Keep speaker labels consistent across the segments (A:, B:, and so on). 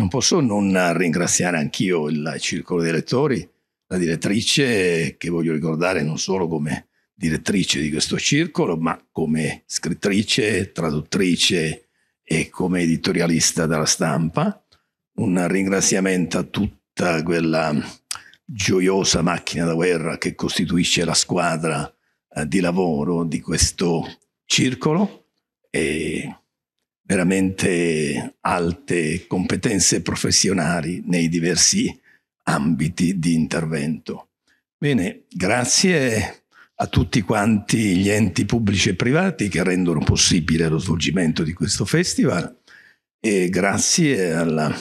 A: non posso non ringraziare anch'io il Circolo dei Lettori, la direttrice che voglio ricordare non solo come direttrice di questo circolo, ma come scrittrice, traduttrice e come editorialista della stampa. Un ringraziamento a tutta quella gioiosa macchina da guerra che costituisce la squadra eh, di lavoro di questo circolo e veramente alte competenze professionali nei diversi ambiti di intervento. Bene, grazie a tutti quanti gli enti pubblici e privati che rendono possibile lo svolgimento di questo festival e grazie a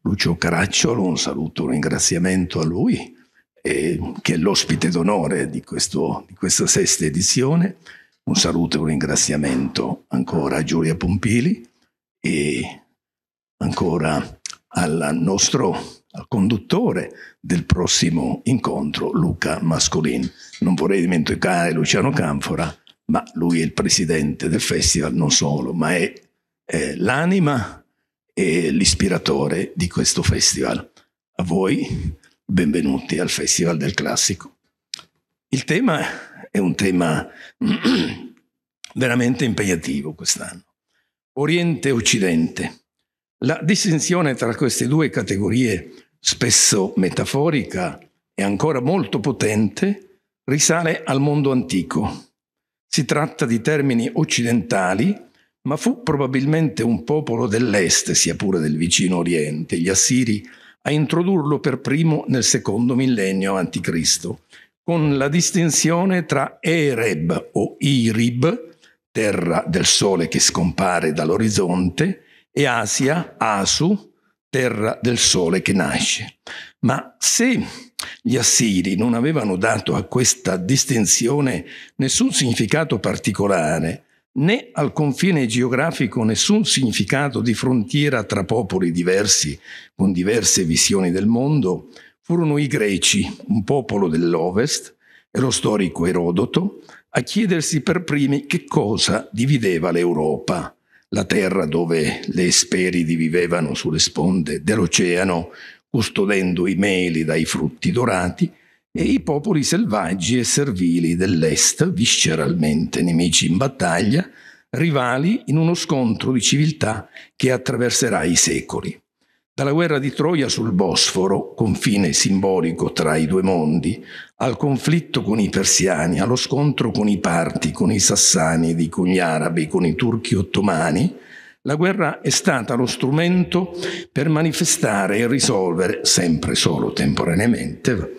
A: Lucio Caracciolo, un saluto, un ringraziamento a lui eh, che è l'ospite d'onore di, questo, di questa sesta edizione. Un saluto e un ringraziamento ancora a Giulia Pompili e ancora al nostro al conduttore del prossimo incontro, Luca Mascolin. Non vorrei dimenticare Luciano Canfora, ma lui è il presidente del festival, non solo, ma è, è l'anima e l'ispiratore di questo festival. A voi benvenuti al Festival del Classico. Il tema è un tema veramente impegnativo quest'anno. Oriente-Occidente. e La distinzione tra queste due categorie, spesso metaforica e ancora molto potente, risale al mondo antico. Si tratta di termini occidentali, ma fu probabilmente un popolo dell'Est, sia pure del vicino Oriente, gli Assiri, a introdurlo per primo nel secondo millennio a.C., con la distinzione tra Ereb o Irib, terra del sole che scompare dall'orizzonte, e Asia, Asu, terra del sole che nasce. Ma se gli assiri non avevano dato a questa distinzione nessun significato particolare, né al confine geografico nessun significato di frontiera tra popoli diversi, con diverse visioni del mondo, furono i greci, un popolo dell'Ovest, e lo storico Erodoto a chiedersi per primi che cosa divideva l'Europa, la terra dove le Esperidi vivevano sulle sponde dell'oceano, custodendo i meli dai frutti dorati, e i popoli selvaggi e servili dell'Est, visceralmente nemici in battaglia, rivali in uno scontro di civiltà che attraverserà i secoli. Dalla guerra di Troia sul Bosforo, confine simbolico tra i due mondi, al conflitto con i persiani, allo scontro con i parti, con i sassanidi, con gli arabi, con i turchi ottomani, la guerra è stata lo strumento per manifestare e risolvere, sempre solo temporaneamente,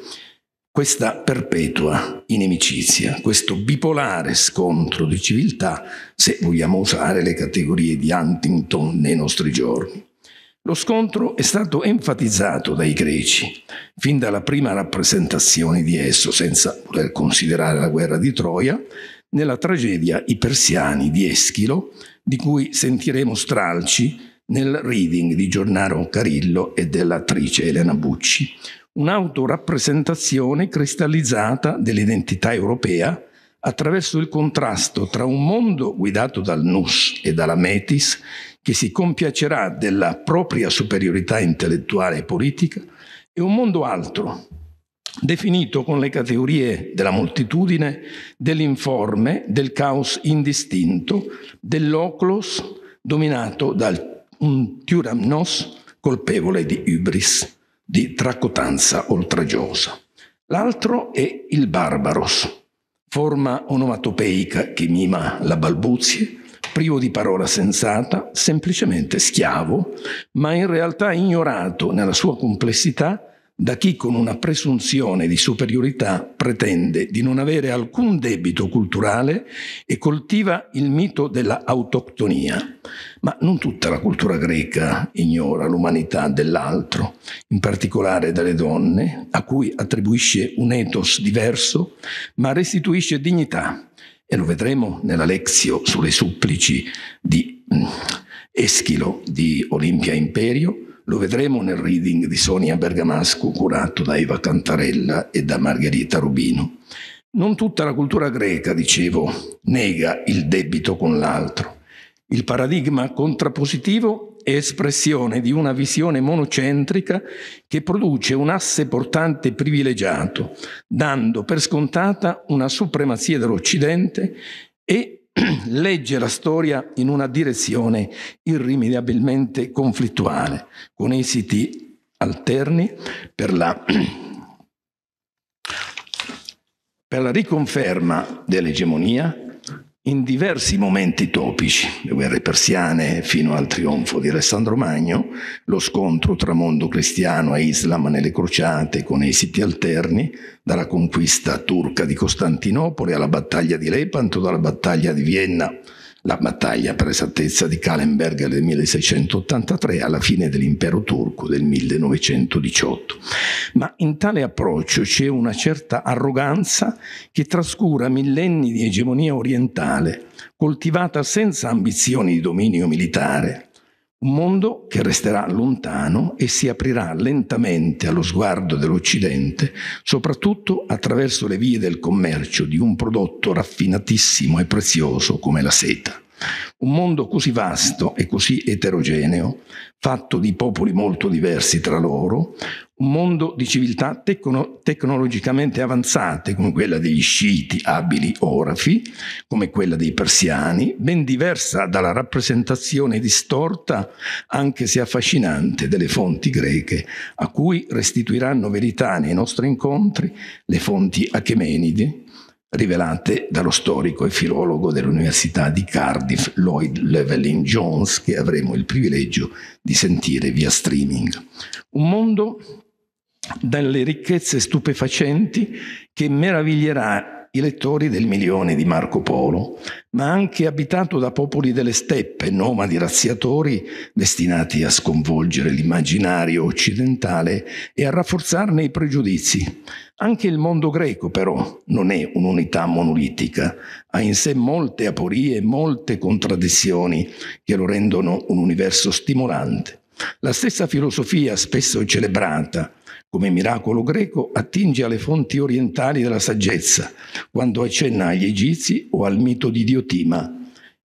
A: questa perpetua inimicizia, questo bipolare scontro di civiltà, se vogliamo usare le categorie di Huntington nei nostri giorni. Lo scontro è stato enfatizzato dai greci, fin dalla prima rappresentazione di esso, senza voler considerare la guerra di Troia, nella tragedia I persiani di Eschilo, di cui sentiremo stralci nel reading di Giornaro Carillo e dell'attrice Elena Bucci, un'autorappresentazione cristallizzata dell'identità europea attraverso il contrasto tra un mondo guidato dal Nus e dalla Metis che si compiacerà della propria superiorità intellettuale e politica, e un mondo altro, definito con le categorie della moltitudine, dell'informe, del caos indistinto, dell'oclos dominato da un tirannos colpevole di ibris, di tracotanza oltraggiosa. L'altro è il barbaros, forma onomatopeica che mima la balbuzie, privo di parola sensata, semplicemente schiavo, ma in realtà ignorato nella sua complessità da chi con una presunzione di superiorità pretende di non avere alcun debito culturale e coltiva il mito della autoctonia. Ma non tutta la cultura greca ignora l'umanità dell'altro, in particolare delle donne, a cui attribuisce un ethos diverso, ma restituisce dignità, e lo vedremo nella lezio sulle supplici di mm, Eschilo di Olimpia Imperio, lo vedremo nel reading di Sonia Bergamasco curato da Eva Cantarella e da Margherita Rubino. Non tutta la cultura greca, dicevo, nega il debito con l'altro. Il paradigma contrappositivo è espressione di una visione monocentrica che produce un asse portante privilegiato, dando per scontata una supremazia dell'Occidente e legge la storia in una direzione irrimediabilmente conflittuale, con esiti alterni per la per la riconferma dell'egemonia in diversi momenti topici, le guerre persiane fino al trionfo di Alessandro Magno, lo scontro tra mondo cristiano e islam nelle crociate con esiti alterni, dalla conquista turca di Costantinopoli alla battaglia di Lepanto, dalla battaglia di Vienna la battaglia per esattezza di Kallenberg del 1683 alla fine dell'impero turco del 1918. Ma in tale approccio c'è una certa arroganza che trascura millenni di egemonia orientale, coltivata senza ambizioni di dominio militare, un mondo che resterà lontano e si aprirà lentamente allo sguardo dell'Occidente, soprattutto attraverso le vie del commercio di un prodotto raffinatissimo e prezioso come la seta. Un mondo così vasto e così eterogeneo fatto di popoli molto diversi tra loro, un mondo di civiltà tecno- tecnologicamente avanzate come quella degli sciiti abili orafi, come quella dei persiani, ben diversa dalla rappresentazione distorta, anche se affascinante, delle fonti greche, a cui restituiranno verità nei nostri incontri le fonti achemenide, rivelate dallo storico e filologo dell'Università di Cardiff Lloyd Llewellyn Jones che avremo il privilegio di sentire via streaming. Un mondo dalle ricchezze stupefacenti che meraviglierà i lettori del milione di Marco Polo, ma anche abitato da popoli delle steppe, nomadi razziatori destinati a sconvolgere l'immaginario occidentale e a rafforzarne i pregiudizi. Anche il mondo greco, però, non è un'unità monolitica, ha in sé molte aporie e molte contraddizioni che lo rendono un universo stimolante. La stessa filosofia, spesso celebrata, come miracolo greco, attinge alle fonti orientali della saggezza, quando accenna agli egizi o al mito di Diotima.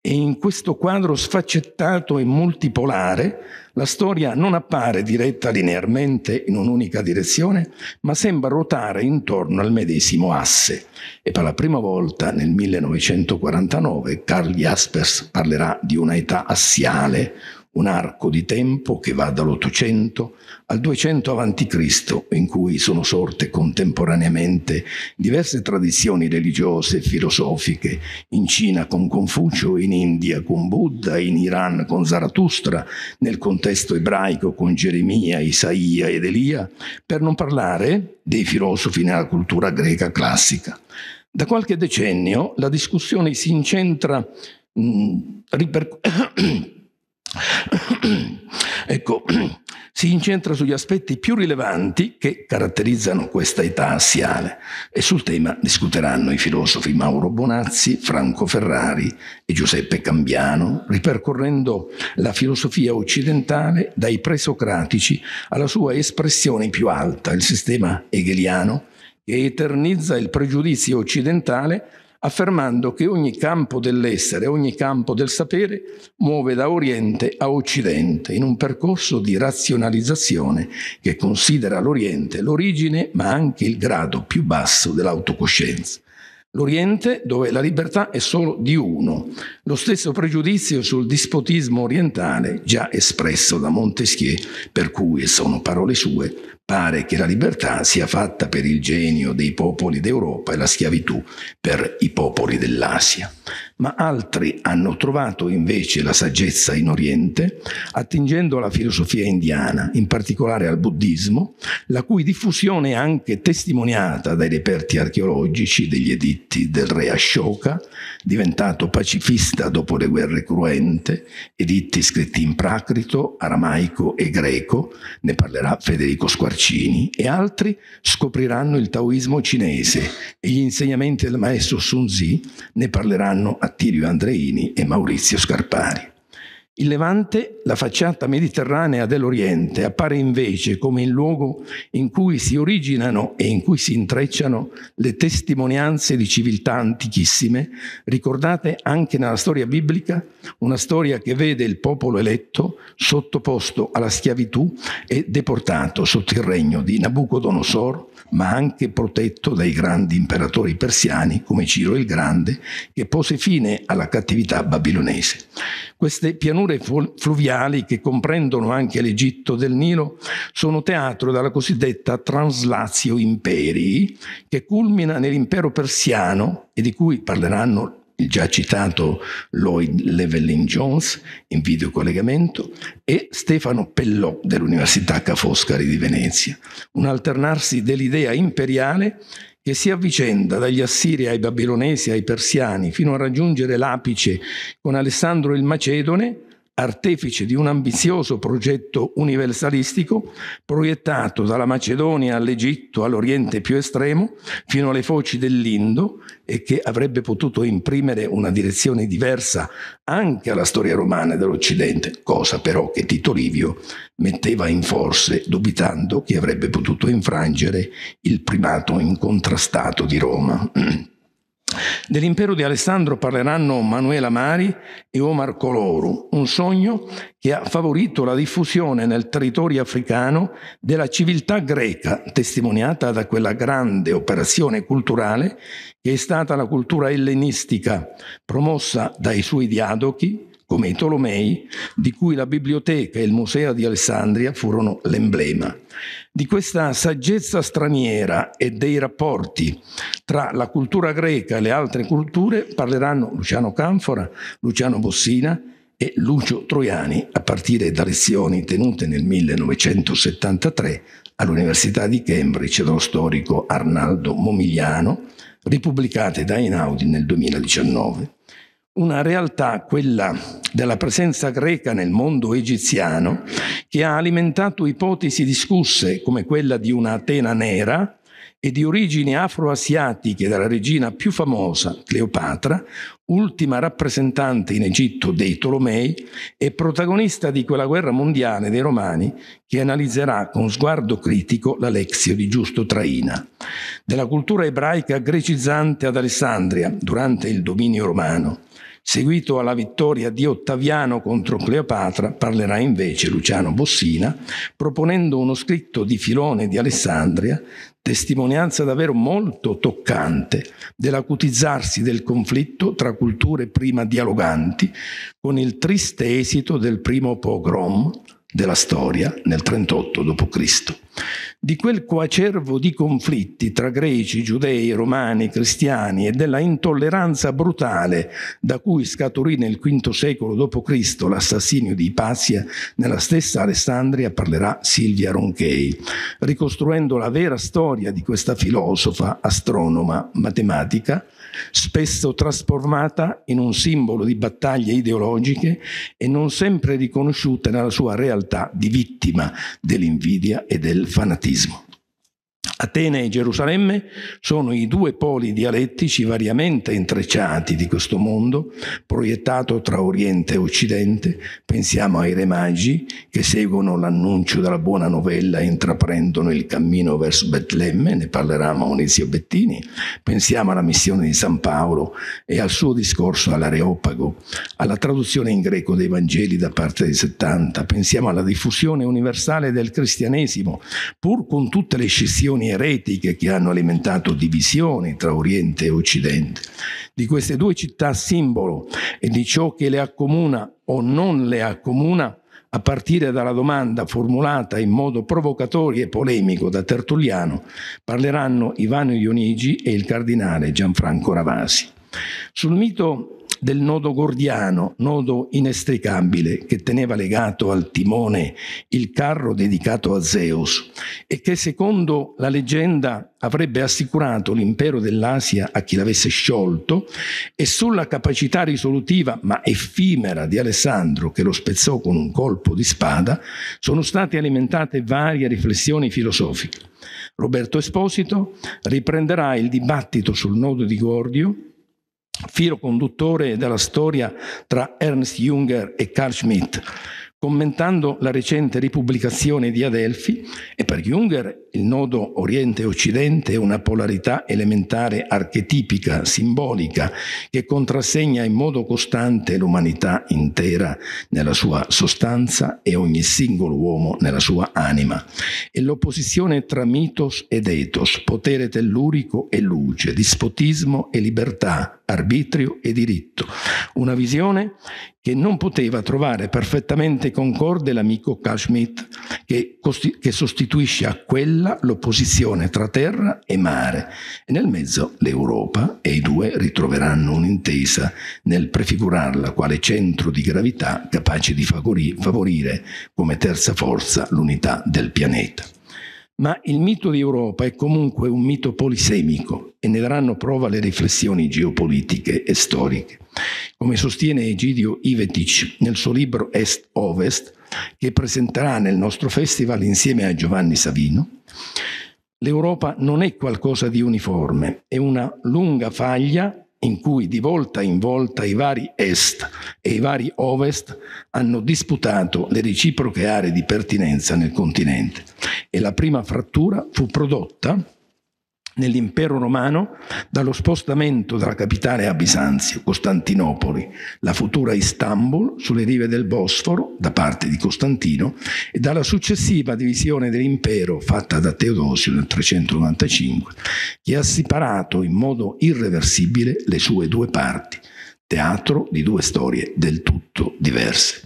A: E in questo quadro sfaccettato e multipolare, la storia non appare diretta linearmente in un'unica direzione, ma sembra ruotare intorno al medesimo asse. E per la prima volta nel 1949 Carl Jaspers parlerà di una età assiale, un arco di tempo che va dall'Ottocento al 200 a.C., in cui sono sorte contemporaneamente diverse tradizioni religiose e filosofiche, in Cina con Confucio, in India con Buddha, in Iran con Zarathustra, nel contesto ebraico con Geremia, Isaia ed Elia, per non parlare dei filosofi nella cultura greca classica. Da qualche decennio la discussione si incentra mh, mm, riper- ecco, si incentra sugli aspetti più rilevanti che caratterizzano questa età assiale e sul tema discuteranno i filosofi Mauro Bonazzi, Franco Ferrari e Giuseppe Cambiano, ripercorrendo la filosofia occidentale dai presocratici alla sua espressione più alta, il sistema hegeliano, che eternizza il pregiudizio occidentale affermando che ogni campo dell'essere, ogni campo del sapere muove da Oriente a Occidente in un percorso di razionalizzazione che considera l'Oriente l'origine ma anche il grado più basso dell'autocoscienza l'Oriente dove la libertà è solo di uno, lo stesso pregiudizio sul dispotismo orientale già espresso da Montesquieu, per cui, e sono parole sue, pare che la libertà sia fatta per il genio dei popoli d'Europa e la schiavitù per i popoli dell'Asia ma altri hanno trovato invece la saggezza in Oriente, attingendo alla filosofia indiana, in particolare al buddismo, la cui diffusione è anche testimoniata dai reperti archeologici degli editti del re Ashoka, diventato pacifista dopo le guerre cruente, editti scritti in pracrito, aramaico e greco, ne parlerà Federico Squarcini, e altri scopriranno il taoismo cinese e gli insegnamenti del maestro Sun Tzu ne parleranno a Attilio Andreini e Maurizio Scarpari. Il Levante, la facciata mediterranea dell'Oriente, appare invece come il luogo in cui si originano e in cui si intrecciano le testimonianze di civiltà antichissime, ricordate anche nella storia biblica, una storia che vede il popolo eletto sottoposto alla schiavitù e deportato sotto il regno di Nabucodonosor, ma anche protetto dai grandi imperatori persiani come Ciro il Grande, che pose fine alla cattività babilonese. Queste pianure fluviali, che comprendono anche l'Egitto del Nilo, sono teatro della cosiddetta Translazio Imperii, che culmina nell'impero persiano e di cui parleranno il già citato Lloyd Levelling Jones in videocollegamento e Stefano Pellò dell'Università Ca' Foscari di Venezia. Un alternarsi dell'idea imperiale che si avvicenda dagli Assiri ai Babilonesi ai Persiani fino a raggiungere l'apice con Alessandro il Macedone artefice di un ambizioso progetto universalistico proiettato dalla Macedonia all'Egitto, all'Oriente più estremo, fino alle foci dell'Indo e che avrebbe potuto imprimere una direzione diversa anche alla storia romana dell'Occidente, cosa però che Tito Livio metteva in forze dubitando che avrebbe potuto infrangere il primato incontrastato di Roma. Dell'impero di Alessandro parleranno Manuela Mari e Omar Coloru, un sogno che ha favorito la diffusione nel territorio africano della civiltà greca, testimoniata da quella grande operazione culturale che è stata la cultura ellenistica, promossa dai suoi diadochi, come i Tolomei, di cui la biblioteca e il museo di Alessandria furono l'emblema. Di questa saggezza straniera e dei rapporti tra la cultura greca e le altre culture parleranno Luciano Canfora, Luciano Bossina e Lucio Troiani a partire da lezioni tenute nel 1973 all'Università di Cambridge dallo storico Arnaldo Momigliano, ripubblicate da Einaudi nel 2019 una realtà, quella della presenza greca nel mondo egiziano, che ha alimentato ipotesi discusse come quella di una Atena nera e di origini afroasiatiche della regina più famosa, Cleopatra, ultima rappresentante in Egitto dei Tolomei e protagonista di quella guerra mondiale dei Romani che analizzerà con sguardo critico l'Alexio di Giusto Traina. Della cultura ebraica grecizzante ad Alessandria durante il dominio romano Seguito alla vittoria di Ottaviano contro Cleopatra, parlerà invece Luciano Bossina, proponendo uno scritto di Filone di Alessandria, testimonianza davvero molto toccante dell'acutizzarsi del conflitto tra culture prima dialoganti, con il triste esito del primo pogrom della storia nel 38 d.C. Di quel coacervo di conflitti tra greci, giudei, romani, cristiani e della intolleranza brutale da cui scaturì nel V secolo d.C. l'assassinio di Ipazia, nella stessa Alessandria parlerà Silvia Ronchei, ricostruendo la vera storia di questa filosofa, astronoma, matematica, spesso trasformata in un simbolo di battaglie ideologiche e non sempre riconosciuta nella sua realtà di vittima dell'invidia e del fanatismo. Atene e Gerusalemme sono i due poli dialettici variamente intrecciati di questo mondo, proiettato tra Oriente e Occidente. Pensiamo ai Re Magi che seguono l'annuncio della buona novella e intraprendono il cammino verso Betlemme, ne parlerà Maurizio Bettini. Pensiamo alla missione di San Paolo e al suo discorso all'Areopago, alla traduzione in greco dei Vangeli da parte dei 70. Pensiamo alla diffusione universale del cristianesimo, pur con tutte le scissioni posizioni eretiche che hanno alimentato divisioni tra Oriente e Occidente, di queste due città simbolo e di ciò che le accomuna o non le accomuna, a partire dalla domanda formulata in modo provocatorio e polemico da Tertulliano, parleranno Ivano Ionigi e il cardinale Gianfranco Ravasi. Sul mito del nodo gordiano, nodo inestricabile, che teneva legato al timone il carro dedicato a Zeus e che secondo la leggenda avrebbe assicurato l'impero dell'Asia a chi l'avesse sciolto e sulla capacità risolutiva ma effimera di Alessandro che lo spezzò con un colpo di spada sono state alimentate varie riflessioni filosofiche. Roberto Esposito riprenderà il dibattito sul nodo di Gordio filo conduttore della storia tra Ernst Junger e Carl Schmitt. Commentando la recente ripubblicazione di Adelphi, e per Junger il nodo Oriente-Occidente è una polarità elementare archetipica, simbolica, che contrassegna in modo costante l'umanità intera nella sua sostanza e ogni singolo uomo nella sua anima. E l'opposizione tra mitos ed etos, potere tellurico e luce, dispotismo e libertà, arbitrio e diritto. Una visione che non poteva trovare perfettamente concorde l'amico Carl che, costi- che sostituisce a quella l'opposizione tra terra e mare. E nel mezzo l'Europa e i due ritroveranno un'intesa nel prefigurarla quale centro di gravità capace di favori- favorire come terza forza l'unità del pianeta. Ma il mito di Europa è comunque un mito polisemico e ne daranno prova le riflessioni geopolitiche e storiche. Come sostiene Egidio Ivetic nel suo libro Est-Ovest, che presenterà nel nostro festival insieme a Giovanni Savino, l'Europa non è qualcosa di uniforme, è una lunga faglia in cui di volta in volta i vari est e i vari ovest hanno disputato le reciproche aree di pertinenza nel continente e la prima frattura fu prodotta nell'impero romano dallo spostamento dalla capitale a Bisanzio, Costantinopoli, la futura Istanbul sulle rive del Bosforo da parte di Costantino e dalla successiva divisione dell'impero fatta da Teodosio nel 395, che ha separato in modo irreversibile le sue due parti, teatro di due storie del tutto diverse.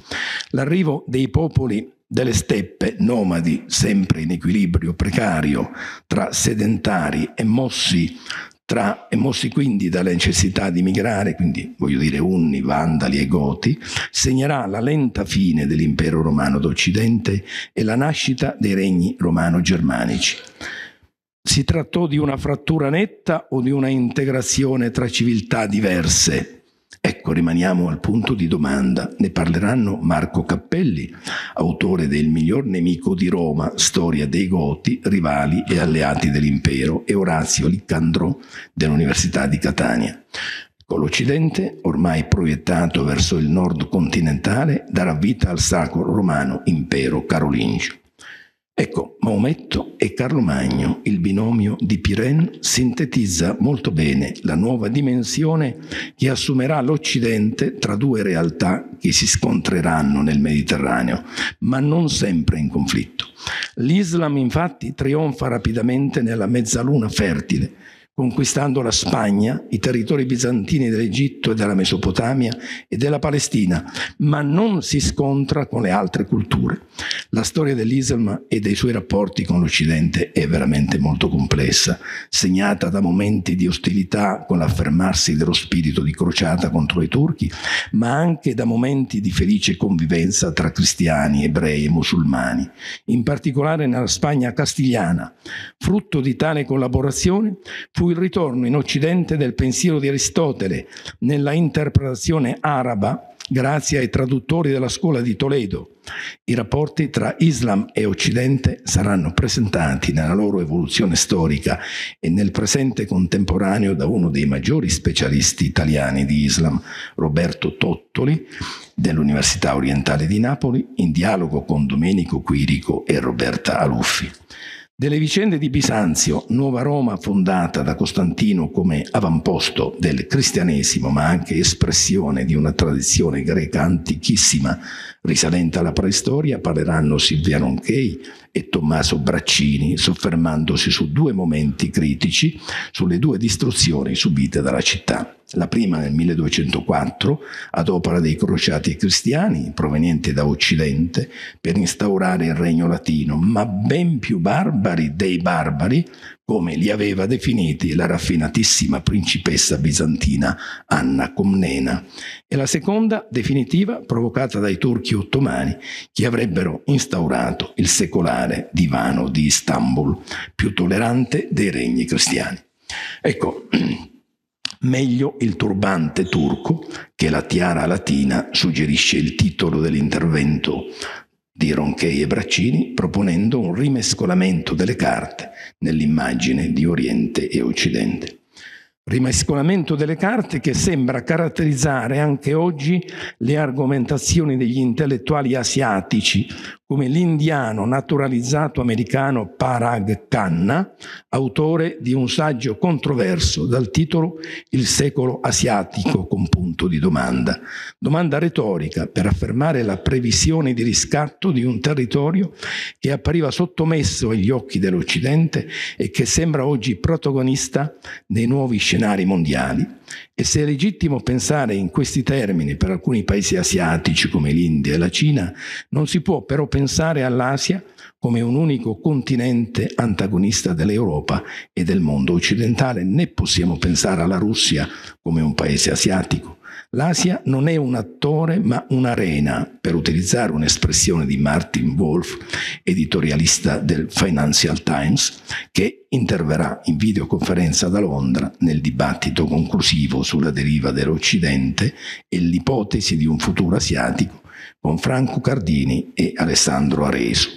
A: L'arrivo dei popoli delle steppe, nomadi sempre in equilibrio precario tra sedentari e mossi, tra, e mossi quindi dalla necessità di migrare, quindi voglio dire Unni, Vandali e Goti, segnerà la lenta fine dell'impero romano d'Occidente e la nascita dei regni romano-germanici. Si trattò di una frattura netta o di una integrazione tra civiltà diverse? Ecco, rimaniamo al punto di domanda. Ne parleranno Marco Cappelli, autore del Miglior nemico di Roma, storia dei Goti, rivali e alleati dell'impero, e Orazio Liccandrò dell'Università di Catania. Con l'Occidente, ormai proiettato verso il nord continentale, darà vita al sacro romano impero carolingio. Ecco, Maometto e Carlo Magno, il binomio di Piren, sintetizza molto bene la nuova dimensione che assumerà l'Occidente tra due realtà che si scontreranno nel Mediterraneo, ma non sempre in conflitto. L'Islam infatti trionfa rapidamente nella mezzaluna fertile, conquistando la Spagna, i territori bizantini dell'Egitto e della Mesopotamia e della Palestina, ma non si scontra con le altre culture. La storia dell'Islam e dei suoi rapporti con l'Occidente è veramente molto complessa, segnata da momenti di ostilità con l'affermarsi dello spirito di crociata contro i turchi, ma anche da momenti di felice convivenza tra cristiani, ebrei e musulmani, in particolare nella Spagna castigliana. Frutto di tale collaborazione fu il ritorno in Occidente del pensiero di Aristotele nella interpretazione araba grazie ai traduttori della scuola di Toledo. I rapporti tra Islam e Occidente saranno presentati nella loro evoluzione storica e nel presente contemporaneo da uno dei maggiori specialisti italiani di Islam, Roberto Tottoli, dell'Università Orientale di Napoli, in dialogo con Domenico Quirico e Roberta Aluffi. Delle vicende di Bisanzio, nuova Roma fondata da Costantino come avamposto del cristianesimo, ma anche espressione di una tradizione greca antichissima risalente alla preistoria, parleranno Silvia Ronchei e Tommaso Braccini, soffermandosi su due momenti critici, sulle due distruzioni subite dalla città la prima nel 1204 ad opera dei crociati cristiani provenienti da Occidente per instaurare il regno latino, ma ben più barbari dei barbari come li aveva definiti la raffinatissima principessa bizantina Anna Comnena, e la seconda definitiva provocata dai turchi ottomani che avrebbero instaurato il secolare divano di Istanbul, più tollerante dei regni cristiani. Ecco, meglio il turbante turco che la tiara latina, suggerisce il titolo dell'intervento di Ronchei e Braccini, proponendo un rimescolamento delle carte nell'immagine di Oriente e Occidente. Rimescolamento delle carte che sembra caratterizzare anche oggi le argomentazioni degli intellettuali asiatici come l'indiano naturalizzato americano Parag Khanna, autore di un saggio controverso dal titolo Il secolo asiatico con punto di domanda, domanda retorica per affermare la previsione di riscatto di un territorio che appariva sottomesso agli occhi dell'Occidente e che sembra oggi protagonista dei nuovi scenari mondiali e se è legittimo pensare in questi termini per alcuni paesi asiatici come l'India e la Cina, non si può però pensare all'Asia come un unico continente antagonista dell'Europa e del mondo occidentale, né possiamo pensare alla Russia come un paese asiatico. L'Asia non è un attore ma un'arena, per utilizzare un'espressione di Martin Wolf, editorialista del Financial Times, che interverrà in videoconferenza da Londra nel dibattito conclusivo sulla deriva dell'Occidente e l'ipotesi di un futuro asiatico con Franco Cardini e Alessandro Aresu.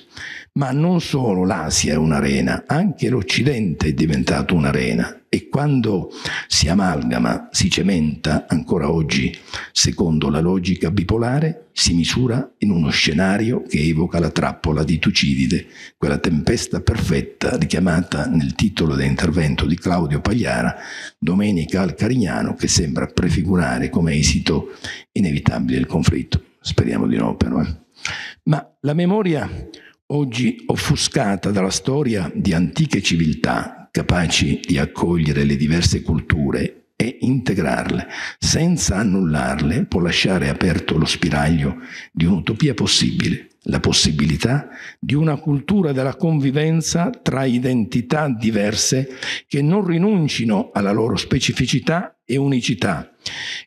A: Ma non solo l'Asia è un'arena, anche l'Occidente è diventato un'arena e quando si amalgama, si cementa ancora oggi secondo la logica bipolare, si misura in uno scenario che evoca la trappola di Tucidide, quella tempesta perfetta richiamata nel titolo dell'intervento di Claudio Pagliara domenica al Carignano che sembra prefigurare come esito inevitabile il conflitto. Speriamo di no però. Eh. Ma la memoria oggi offuscata dalla storia di antiche civiltà capaci di accogliere le diverse culture e integrarle, senza annullarle, può lasciare aperto lo spiraglio di un'utopia possibile, la possibilità di una cultura della convivenza tra identità diverse che non rinuncino alla loro specificità e unicità,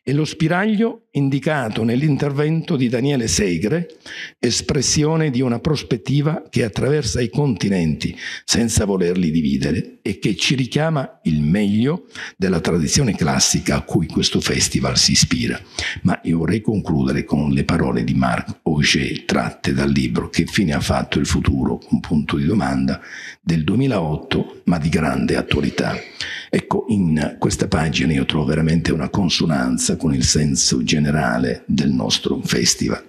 A: e lo spiraglio indicato nell'intervento di Daniele Segre, espressione di una prospettiva che attraversa i continenti senza volerli dividere e che ci richiama il meglio della tradizione classica a cui questo festival si ispira. Ma io vorrei concludere con le parole di Marc Auger tratte dal libro Che fine ha fatto il futuro? Un punto di domanda del 2008, ma di grande attualità. Ecco, in questa pagina io trovo veramente una consonanza con il senso generale del nostro festival.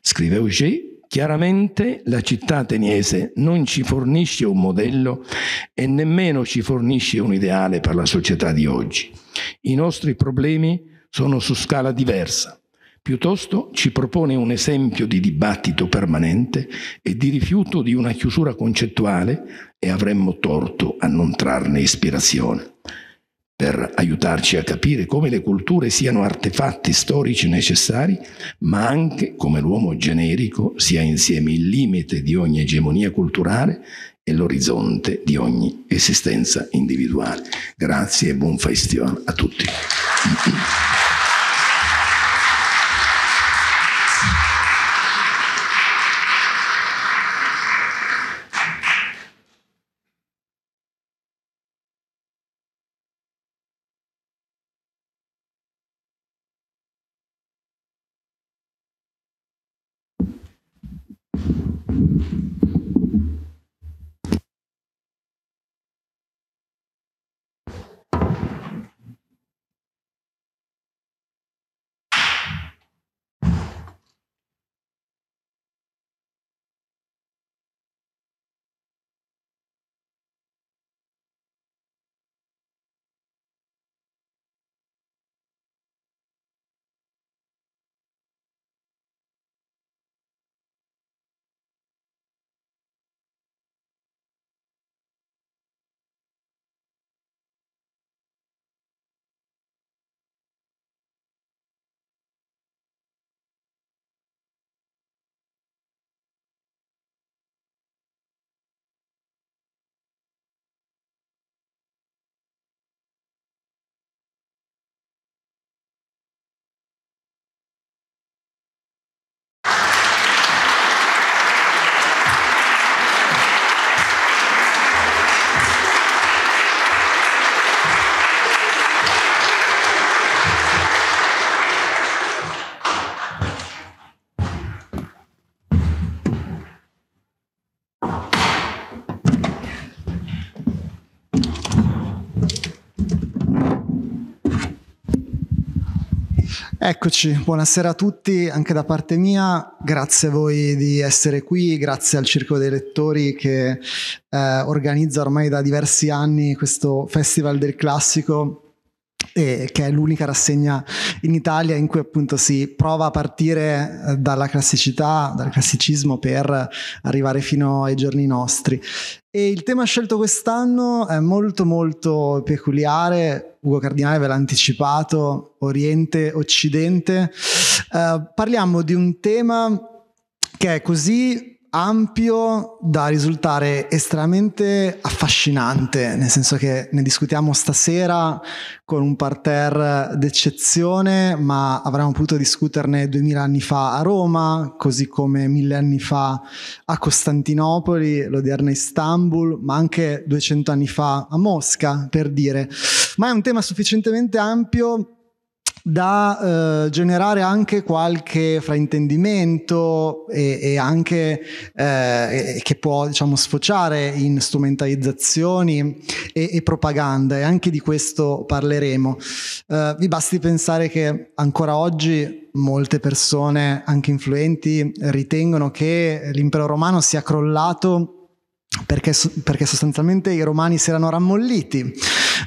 A: Scrive Auger, Chiaramente la città ateniese non ci fornisce un modello e nemmeno ci fornisce un ideale per la società di oggi. I nostri problemi sono su scala diversa. Piuttosto ci propone un esempio di dibattito permanente e di rifiuto di una chiusura concettuale e avremmo torto a non trarne ispirazione. Per aiutarci a capire come le culture siano artefatti storici necessari, ma anche come l'uomo generico sia insieme il limite di ogni egemonia culturale e l'orizzonte di ogni esistenza individuale. Grazie e buon festival a tutti.
B: Eccoci, buonasera a tutti anche da parte mia, grazie a voi di essere qui, grazie al Circo dei Lettori che eh, organizza ormai da diversi anni questo Festival del Classico che è l'unica rassegna in Italia in cui appunto si prova a partire eh, dalla classicità, dal classicismo per arrivare fino ai giorni nostri. E il tema scelto quest'anno è molto molto peculiare, Ugo Cardinale ve l'ha anticipato, Oriente, Occidente. Eh, parliamo di un tema che è così ampio da risultare estremamente affascinante, nel senso che ne discutiamo stasera con un parterre d'eccezione, ma avremmo potuto discuterne duemila anni fa a Roma, così come mille anni fa a Costantinopoli, l'odierna Istanbul, ma anche 200 anni fa a Mosca, per dire. Ma è un tema sufficientemente ampio da eh, generare anche qualche fraintendimento e, e anche eh, che può diciamo, sfociare in strumentalizzazioni e, e, propaganda e anche di questo parleremo. Eh, vi basti pensare che ancora oggi molte persone, anche influenti, ritengono che l'impero romano sia crollato perché, perché, sostanzialmente i romani si erano rammolliti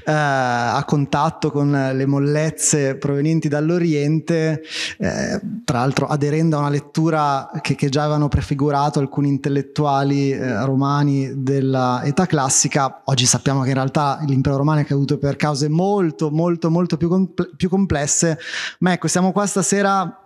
B: eh, a contatto con le mollezze provenienti dall'Oriente, eh, tra l'altro aderendo a una lettura che, che già avevano prefigurato alcuni intellettuali eh, romani dell'età classica. Oggi sappiamo che in realtà l'impero romano è caduto per cause molto, molto, molto più, compl- più complesse, ma ecco, siamo qua stasera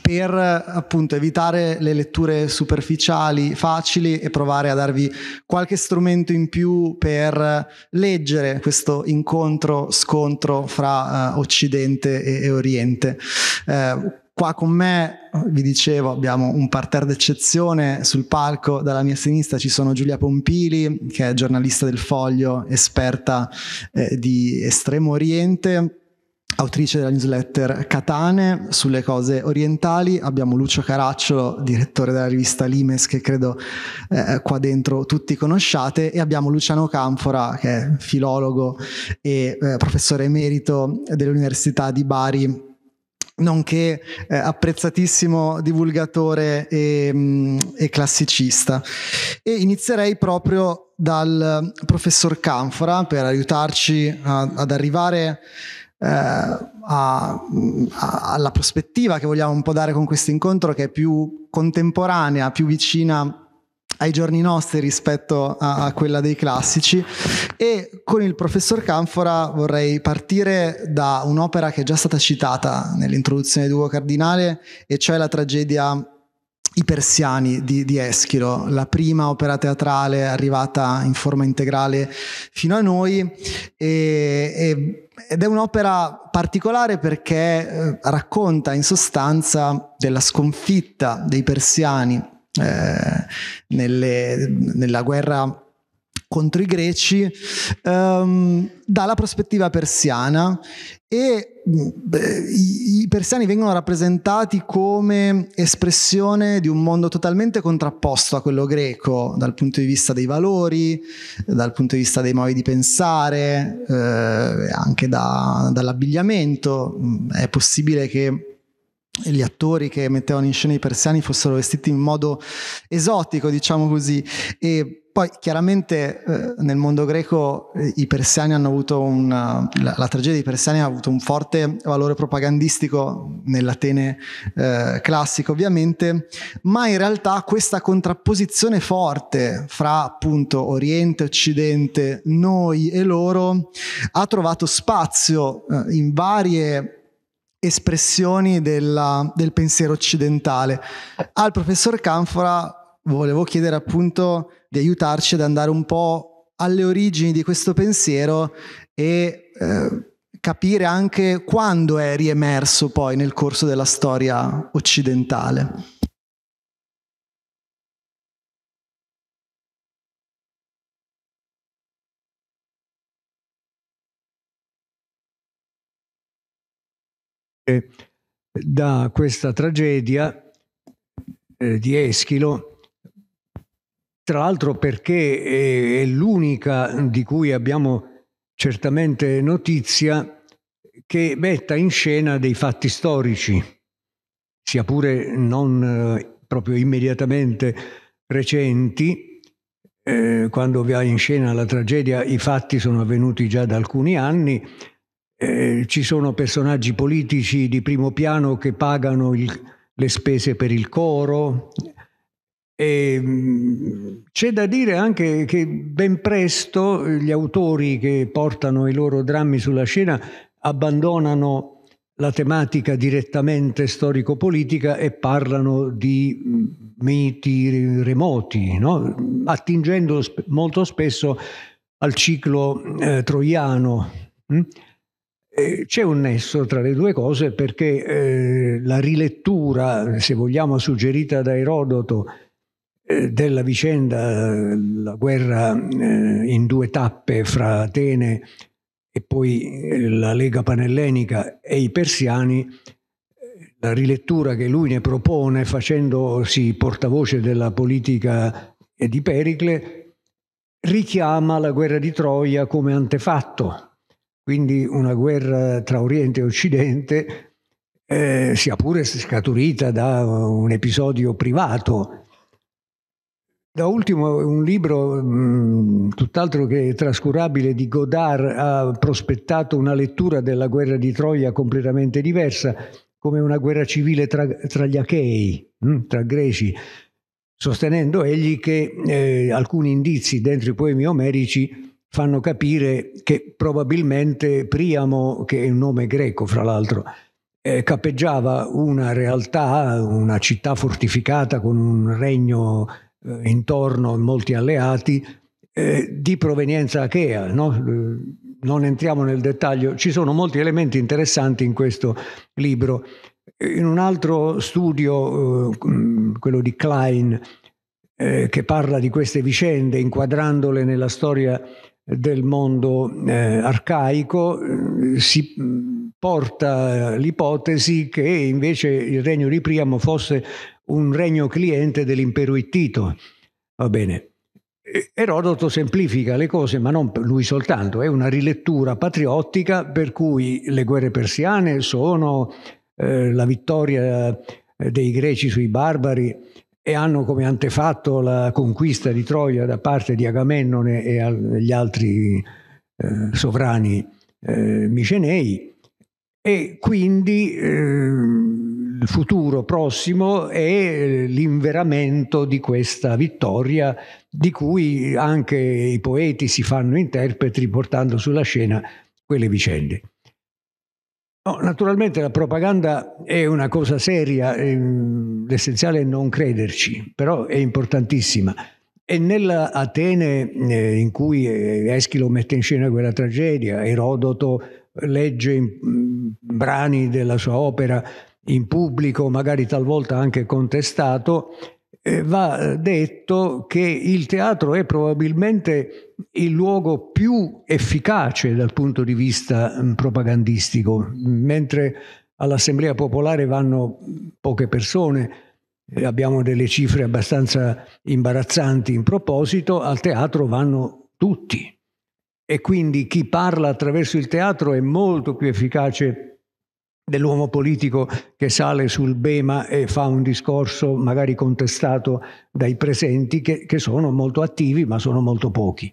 B: per appunto evitare le letture superficiali, facili e provare a darvi qualche strumento in più per leggere questo incontro, scontro fra uh, Occidente e, e Oriente. Uh, Qua con me, vi dicevo, abbiamo un parterre d'eccezione. Sul palco dalla mia sinistra ci sono Giulia Pompili, che è giornalista del Foglio, esperta eh, di Estremo Oriente autrice della newsletter Catane sulle cose orientali, abbiamo Lucio Caracciolo, direttore della rivista Limes che credo eh, qua dentro tutti conosciate e abbiamo Luciano Canfora che è filologo e eh, professore emerito dell'Università di Bari nonché eh, apprezzatissimo divulgatore e, mh, mm, e classicista. E inizierei proprio dal eh, professor Canfora per aiutarci a, ad arrivare eh, a, a, alla prospettiva che vogliamo un po' dare con questo incontro che è più contemporanea, più vicina ai giorni nostri rispetto a, a quella dei classici e con il professor Canfora vorrei partire da un'opera che è già stata citata nell'introduzione di Ugo Cardinale e cioè la tragedia i Persiani di, di, Eschilo, la prima opera teatrale arrivata in forma integrale fino a noi e, e ed è un'opera particolare perché eh, racconta in sostanza della sconfitta dei persiani eh, nelle, nella guerra contro i greci ehm, dalla prospettiva persiana e mm, beh, i persiani vengono rappresentati come espressione di un mondo totalmente contrapposto a quello greco dal punto di vista dei valori, dal punto di vista dei modi di pensare, eh, anche da, dall'abbigliamento. Mm, è possibile che gli attori che mettevano in scena i persiani fossero vestiti in modo esotico, diciamo così, e poi chiaramente eh, nel mondo greco eh, i persiani hanno avuto una, la, la, tragedia dei persiani ha avuto un forte valore propagandistico nell'Atene eh, classico ovviamente, ma in realtà questa contrapposizione forte fra appunto Oriente, Occidente, noi e loro ha trovato spazio eh, in varie espressioni della, del pensiero occidentale. Al professor Canfora volevo chiedere appunto di aiutarci ad andare un po' alle origini di questo pensiero e eh, capire anche quando è riemerso poi nel corso della storia occidentale.
C: Da questa tragedia eh, di Eschilo tra l'altro perché eh, è l'unica di cui abbiamo certamente notizia che metta in scena dei fatti storici, sia pure non eh, proprio immediatamente recenti, eh, quando va in scena la tragedia i fatti sono avvenuti già da alcuni anni, eh, ci sono personaggi politici di primo piano che pagano il, le spese per il coro, e ehm, c'è da dire anche che ben presto gli autori che portano i loro drammi sulla scena abbandonano la tematica direttamente storico-politica e parlano di mm, miti remoti, no? attingendo molto spesso al ciclo eh, troiano. Mm? C'è un nesso tra le due cose perché eh, la rilettura, se vogliamo, suggerita da Erodoto eh, della vicenda, la guerra eh, in due tappe fra Atene e poi eh, la Lega Panellenica e i persiani, la rilettura che lui ne propone facendosi portavoce della politica di Pericle, richiama la guerra di Troia come antefatto, quindi una guerra tra Oriente e Occidente, eh, sia pure scaturita da un episodio privato da ultimo un libro mh, mm, tutt'altro che trascurabile di Godard ha prospettato una lettura della guerra di Troia completamente diversa, come una guerra civile tra, tra gli Achei, mh, mm, tra greci, sostenendo egli che eh, alcuni indizi dentro i poemi omerici fanno capire che probabilmente Priamo, che è un nome greco fra l'altro, eh, capeggiava una realtà, una città fortificata con un regno eh, intorno molti alleati eh, di provenienza achea. No? Eh, non entriamo nel dettaglio, ci sono molti elementi interessanti in questo libro. In un altro studio, eh, mm, quello di Klein, eh, che parla di queste vicende inquadrandole nella storia del mondo eh, arcaico, eh, si mm, porta l'ipotesi che invece il regno di Priamo fosse un regno cliente dell'impero ittito. Va bene. Erodoto semplifica le cose, ma non lui soltanto, è una rilettura patriottica per cui le guerre persiane sono eh, la vittoria eh, dei greci sui barbari e hanno come antefatto la conquista di Troia da parte di Agamennone e gli altri eh, sovrani eh, micenei e quindi ehm, futuro prossimo è l'inveramento di questa vittoria di cui anche i poeti si fanno interpreti portando sulla scena quelle vicende. No, naturalmente la propaganda è una cosa seria, ehm, l'essenziale è non crederci, però è importantissima. E nell'Atene eh, in cui eh, Eschilo mette in scena quella tragedia, Erodoto legge mm, brani della sua opera, in pubblico, magari talvolta anche contestato, eh, va eh, detto che il teatro è probabilmente il luogo più efficace dal punto di vista mm, propagandistico, mentre all'Assemblea Popolare vanno poche persone, eh, abbiamo delle cifre abbastanza imbarazzanti in proposito, al teatro vanno tutti e quindi chi parla attraverso il teatro è molto più efficace dell'uomo politico che sale sul Bema e fa un discorso magari contestato dai presenti che, che sono molto attivi ma sono molto pochi.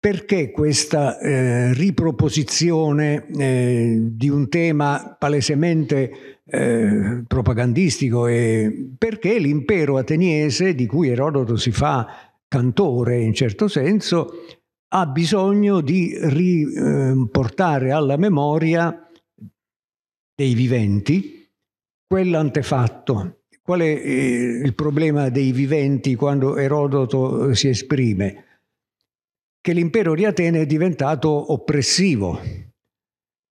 C: Perché questa eh, riproposizione eh, di un tema palesemente eh, propagandistico? E perché l'impero ateniese, di cui Erodoto si fa cantore in certo senso, ha bisogno di riportare eh, alla memoria dei viventi, quell'antefatto. Qual è eh, il problema dei viventi quando Erodoto eh, si esprime? Che l'impero di Atene è diventato oppressivo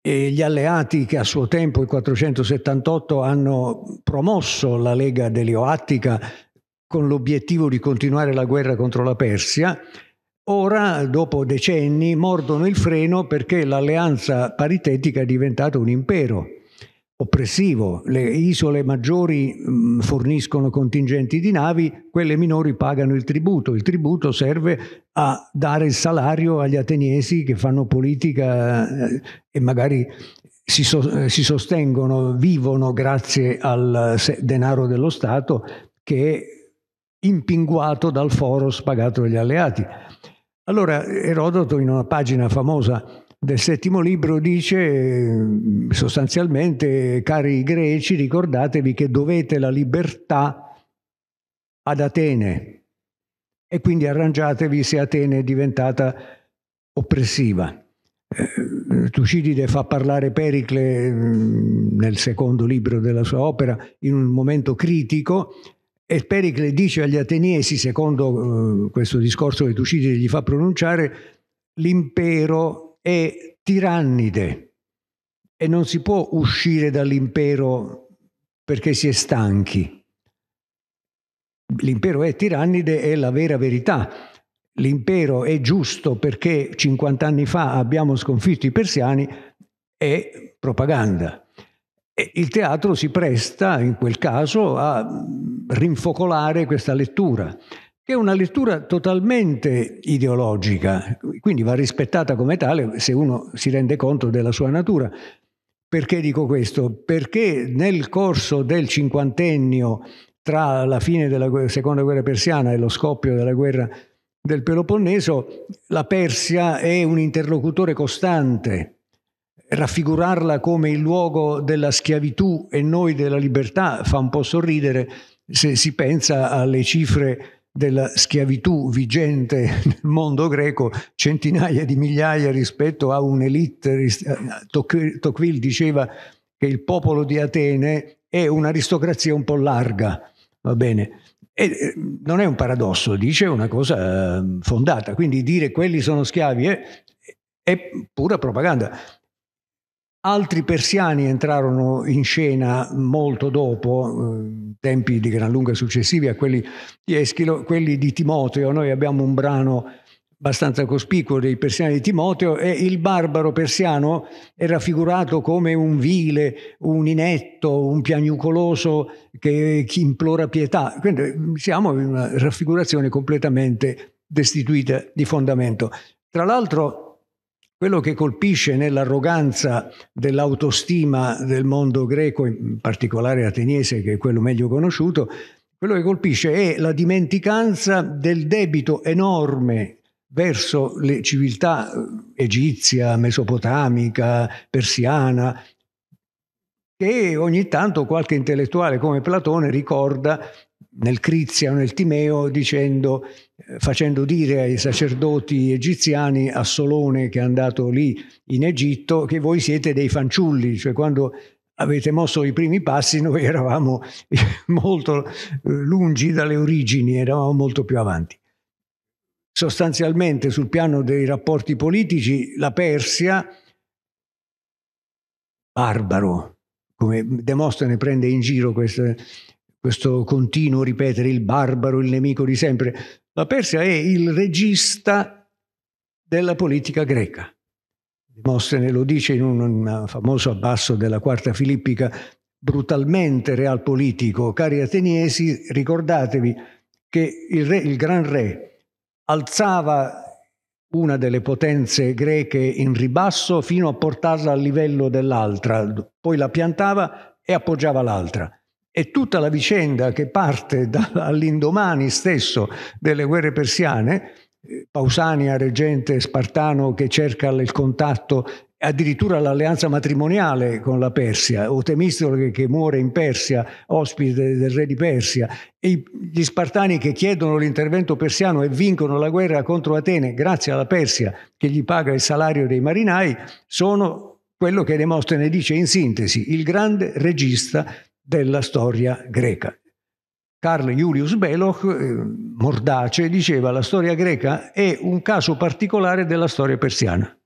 C: e gli alleati che a suo tempo, il 478, hanno promosso la Lega dell'Ioattica con l'obiettivo di continuare la guerra contro la Persia, ora, dopo decenni, mordono il freno perché l'alleanza paritetica è diventata un impero oppressivo. Le isole maggiori mh, mm, forniscono contingenti di navi, quelle minori pagano il tributo. Il tributo serve a dare il salario agli ateniesi che fanno politica eh, e magari si, so, eh, si, sostengono, vivono grazie al denaro dello Stato che è impinguato dal foros pagato dagli alleati. Allora Erodoto in una pagina famosa del settimo libro dice eh, sostanzialmente, cari greci, ricordatevi che dovete la libertà ad Atene e quindi arrangiatevi se Atene è diventata oppressiva. Eh, Tucidide fa parlare Pericle mm, nel secondo libro della sua opera in un momento critico e Pericle dice agli ateniesi, secondo eh, questo discorso che Tucidide gli fa pronunciare, l'impero è tirannide e non si può uscire dall'impero perché si è stanchi. L'impero è tirannide, è la vera verità. L'impero è giusto perché 50 anni fa abbiamo sconfitto i persiani, è propaganda. E il teatro si presta in quel caso a rinfocolare questa lettura che è una lettura totalmente ideologica, quindi va rispettata come tale se uno si rende conto della sua natura. Perché dico questo? Perché nel corso del cinquantennio tra la fine della seconda guerra persiana e lo scoppio della guerra del Peloponneso, la Persia è un interlocutore costante. Raffigurarla come il luogo della schiavitù e noi della libertà fa un po' sorridere se si pensa alle cifre della schiavitù vigente nel mondo greco centinaia di migliaia rispetto a un'elite. Eh, Tocqueville diceva che il popolo di Atene è un'aristocrazia un po' larga, va bene? E eh, non è un paradosso, dice una cosa ehm, fondata, quindi dire quelli sono schiavi è, è pura propaganda. Altri persiani entrarono in scena molto dopo, eh, tempi di gran lunga successivi a quelli di Eschilo, quelli di Timoteo. Noi abbiamo un brano abbastanza cospicuo dei persiani di Timoteo e il barbaro persiano è raffigurato come un vile, un inetto, un piagnucoloso che, che implora pietà. Quindi siamo in una raffigurazione completamente destituita di fondamento. Tra l'altro quello che colpisce nell'arroganza dell'autostima del mondo greco, in particolare ateniese, che è quello meglio conosciuto, quello che colpisce è la dimenticanza del debito enorme verso le civiltà eh, egizia, mesopotamica, persiana, che ogni tanto qualche intellettuale come Platone ricorda nel Crizia o nel Timeo dicendo, eh, facendo dire ai sacerdoti egiziani a Solone che è andato lì in Egitto che voi siete dei fanciulli, cioè quando avete mosso i primi passi noi eravamo molto eh, lungi dalle origini, eravamo molto più avanti. Sostanzialmente sul piano dei rapporti politici la Persia, barbaro, come Demostene prende in giro queste questo continuo ripetere il barbaro, il nemico di sempre. La Persia è il regista della politica greca. Demostene lo dice in un famoso abbasso della quarta filippica, brutalmente realpolitico. Cari ateniesi, ricordatevi che il, re, il gran re alzava una delle potenze greche in ribasso fino a portarla al livello dell'altra, poi la piantava e appoggiava l'altra. E tutta la vicenda che parte dall'indomani stesso delle guerre persiane, Pausania, reggente spartano che cerca il contatto addirittura l'alleanza matrimoniale con la Persia, o Temistolo che, che, muore in Persia, ospite del re di Persia, e gli spartani che chiedono l'intervento persiano e vincono la guerra contro Atene grazie alla Persia che gli paga il salario dei marinai, sono quello che Demostene dice in sintesi, il grande regista della storia greca. Carl Julius Beloch, eh, mordace, diceva che la storia greca è un caso particolare della storia persiana.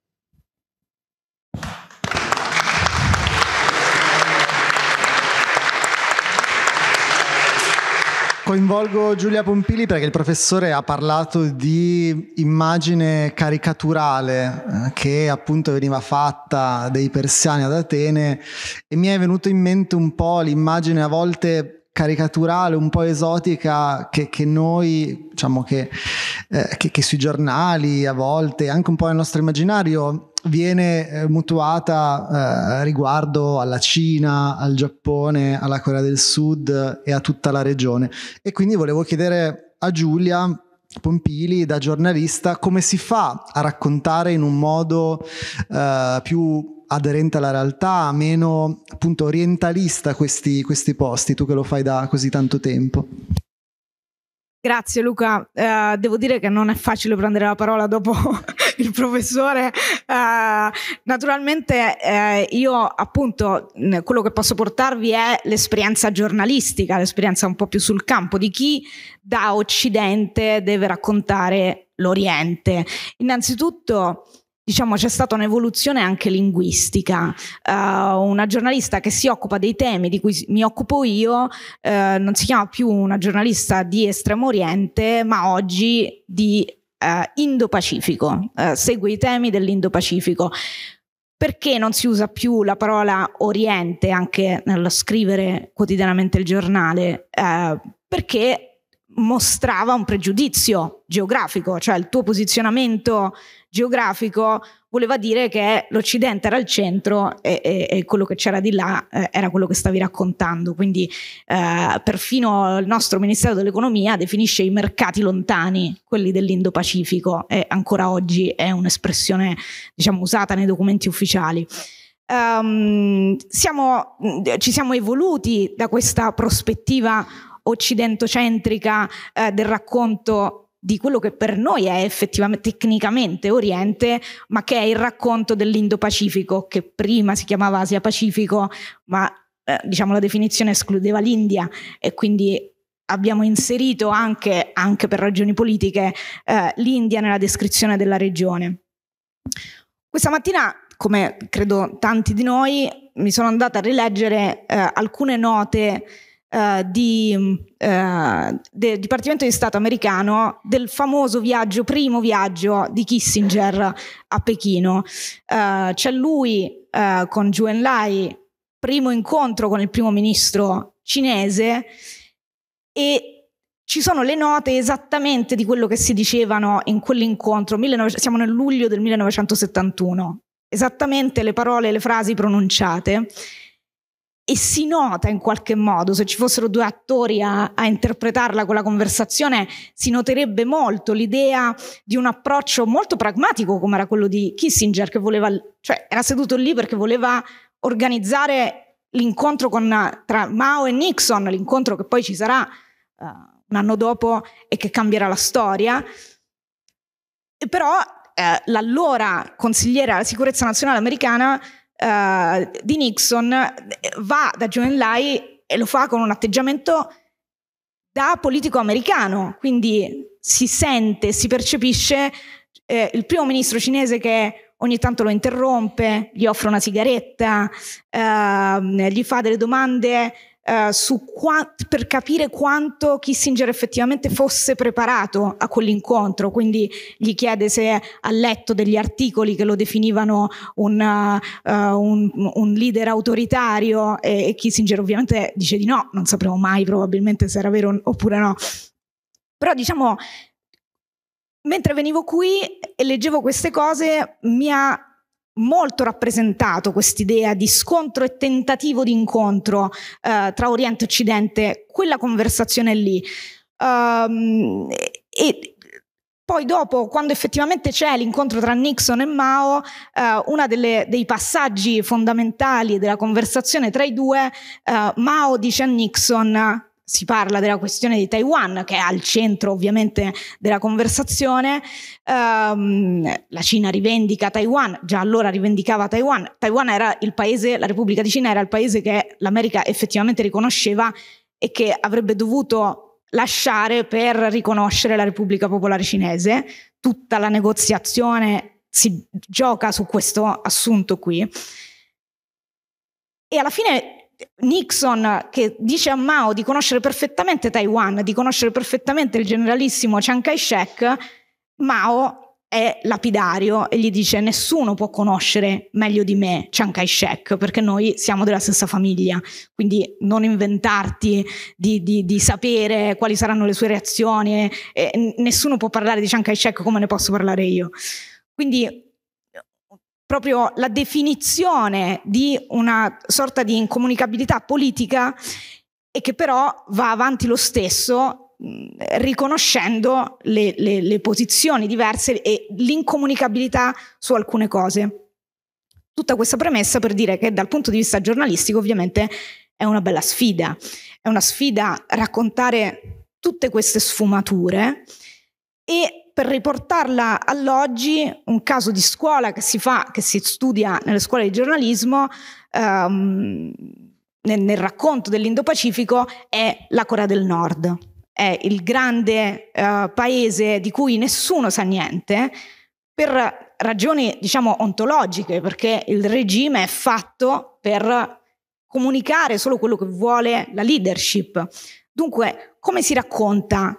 B: coinvolgo Giulia Pompili perché il professore ha parlato di immagine caricaturale eh, che appunto veniva fatta dei persiani ad Atene e mi è venuto in mente un po' l'immagine a volte caricaturale, un po' esotica che, che noi, diciamo che, eh, che, che sui giornali a volte, anche un po' nel nostro immaginario, viene eh, mutuata eh, riguardo alla Cina, al Giappone, alla Corea del Sud e a tutta la regione. E quindi volevo chiedere a Giulia Pompili, da giornalista, come si fa a raccontare in un modo eh, più aderente alla realtà, meno appunto orientalista questi, questi posti, tu che lo fai da così tanto tempo?
D: Grazie Luca, uh, devo dire che non è facile prendere la parola dopo il professore. Eh, naturalmente eh, io appunto quello che posso portarvi è l'esperienza giornalistica, l'esperienza un po' più sul campo di chi da Occidente deve raccontare l'Oriente. Innanzitutto diciamo c'è stata un'evoluzione anche linguistica. Uh, una giornalista che si occupa dei temi di cui mi occupo io uh, non si chiama più una giornalista di Estremo Oriente, ma oggi di eh, Indo-Pacifico, eh, segue i temi dell'Indo-Pacifico. Perché non si usa più la parola Oriente anche nello scrivere quotidianamente il giornale? Eh, perché mostrava un pregiudizio geografico, cioè il tuo posizionamento geografico voleva dire che l'Occidente era al centro e, e, e quello che c'era di là eh, era quello che stavi raccontando. Quindi eh, perfino il nostro Ministero dell'Economia definisce i mercati lontani, quelli dell'Indo-Pacifico, e ancora oggi è un'espressione diciamo, usata nei documenti ufficiali. Um, siamo, ci siamo evoluti da questa prospettiva occidentocentrica eh, del racconto di quello che per noi è effettivamente tecnicamente Oriente, ma che è il racconto dell'Indo-Pacifico, che prima si chiamava Asia-Pacifico, ma eh, diciamo la definizione escludeva l'India e quindi abbiamo inserito anche, anche per ragioni politiche eh, l'India nella descrizione della regione. Questa mattina, come credo tanti di noi, mi sono andata a rileggere eh, alcune note eh, di, mm, eh, del Dipartimento di Stato americano del famoso viaggio, primo viaggio di Kissinger a Pechino. Eh, c'è lui eh, con Zhu Enlai, primo incontro con il primo ministro cinese e ci sono le note esattamente di quello che si dicevano in quell'incontro, 19, siamo nel luglio del 1971, esattamente le parole e le frasi pronunciate e si nota in qualche modo, se ci fossero due attori a, a, interpretarla quella conversazione, si noterebbe molto l'idea di un approccio molto pragmatico come era quello di Kissinger, che voleva, cioè era seduto lì perché voleva organizzare l'incontro con, tra Mao e Nixon, l'incontro che poi ci sarà uh, un anno dopo e che cambierà la storia. E però eh, l'allora consigliere alla sicurezza nazionale americana eh, di Nixon va da John Lai e lo fa con un atteggiamento da politico americano, quindi si sente, si percepisce eh, il primo ministro cinese che ogni tanto lo interrompe, gli offre una sigaretta, eh, gli fa delle domande eh, qua- per capire quanto Kissinger effettivamente fosse preparato a quell'incontro, quindi gli chiede se ha letto degli articoli che lo definivano un, uh, un, un leader autoritario e, e Kissinger ovviamente dice di no, non sapremo mai probabilmente se era vero oppure no. Però diciamo, mentre venivo qui e leggevo queste cose, mi ha molto rappresentato quest'idea di scontro e tentativo di incontro eh, tra Oriente e Occidente, quella conversazione lì. Um, e, poi dopo, quando effettivamente c'è l'incontro tra Nixon e Mao, eh, uno dei passaggi fondamentali della conversazione tra i due, eh, Mao dice a Nixon si parla della questione di Taiwan, che è al centro ovviamente della conversazione. Um, la Cina rivendica Taiwan, già allora rivendicava Taiwan. Taiwan era il paese, la Repubblica di Cina era il paese che l'America effettivamente riconosceva e che avrebbe dovuto lasciare per riconoscere la Repubblica Popolare Cinese. Tutta la negoziazione si gioca su questo assunto qui. E alla fine Nixon che dice a Mao di conoscere perfettamente Taiwan, di conoscere perfettamente il generalissimo Chiang Kai-shek, Mao è lapidario e gli dice nessuno può conoscere meglio di me Chiang Kai-shek perché noi siamo della stessa famiglia, quindi non inventarti di, di, di sapere quali saranno le sue reazioni, e nessuno può parlare di Chiang Kai-shek come ne posso parlare io. Quindi proprio la definizione di una sorta di incomunicabilità politica e che però va avanti lo stesso riconoscendo le, le, le posizioni diverse e l'incomunicabilità su alcune cose. Tutta questa premessa per dire che dal punto di vista giornalistico ovviamente è una bella sfida, è una sfida raccontare tutte queste sfumature e per riportarla all'oggi, un caso di scuola che si fa, che si studia nelle scuole di giornalismo, ehm, nel, nel racconto dell'Indo-Pacifico, è la Corea del Nord. È il grande eh, paese di cui nessuno sa niente, per ragioni diciamo ontologiche, perché il regime è fatto per comunicare solo quello che vuole la leadership. Dunque, come si racconta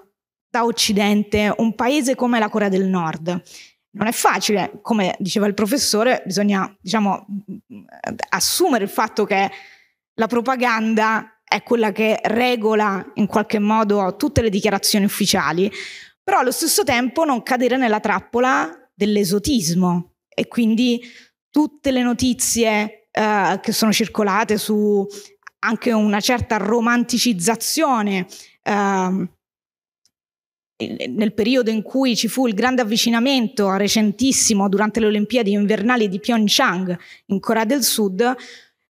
D: civiltà occidente un paese come la Corea del Nord. Non è facile, come diceva il professore, bisogna diciamo, assumere il fatto che la propaganda è quella che regola in qualche modo tutte le dichiarazioni ufficiali, però allo stesso tempo non cadere nella trappola dell'esotismo e quindi tutte le notizie eh, che sono circolate su anche una certa romanticizzazione eh, nel periodo in cui ci fu il grande avvicinamento recentissimo durante le Olimpiadi invernali di Pyeongchang in Corea del Sud,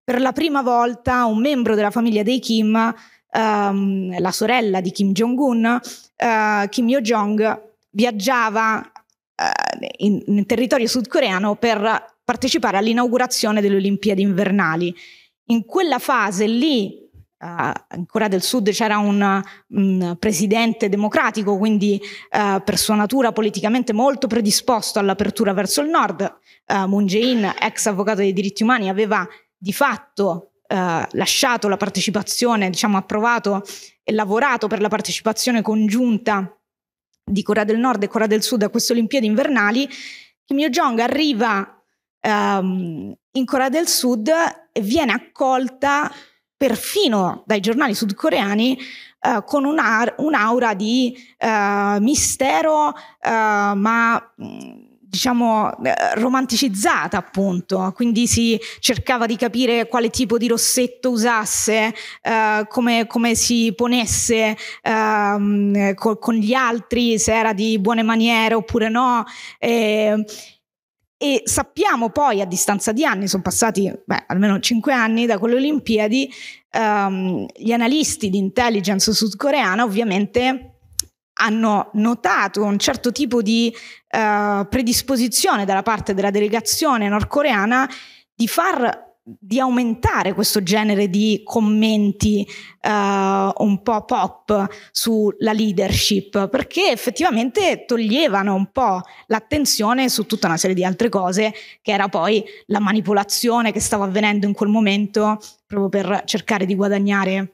D: per la prima volta un membro della famiglia dei Kim, ehm, la sorella di Kim Jong-un, eh, Kim Yo-jong, viaggiava eh, in, in territorio sudcoreano per partecipare all'inaugurazione delle Olimpiadi invernali. In quella fase lì in eh, Corea del Sud c'era un, un presidente democratico, quindi eh, per sua natura politicamente molto predisposto all'apertura verso il nord. Eh, Moon Jae-in, ex avvocato dei diritti umani, aveva di fatto lasciato la partecipazione, diciamo approvato e lavorato per la partecipazione congiunta di Corea del Nord e Corea del Sud a queste Olimpiadi invernali, Kim Yo-jong arriva um, in Corea del Sud e viene accolta perfino dai giornali sudcoreani eh, con una, un'aura di eh, mistero, eh, ma mm, diciamo eh, romanticizzata appunto, quindi si cercava di capire quale tipo di rossetto usasse, eh, come, come, si ponesse ehm, con, con gli altri, se era di buone maniere oppure no. E, e sappiamo poi a distanza di anni, sono passati beh, almeno cinque anni da quelle Olimpiadi, ehm, gli analisti di intelligence sudcoreana ovviamente hanno notato un certo tipo di eh, predisposizione dalla parte della delegazione nordcoreana di far di aumentare questo genere di commenti uh, un po' pop sulla leadership, perché effettivamente toglievano un po' l'attenzione su tutta una serie di altre cose, che era poi la manipolazione che stava avvenendo in quel momento, proprio per cercare di guadagnare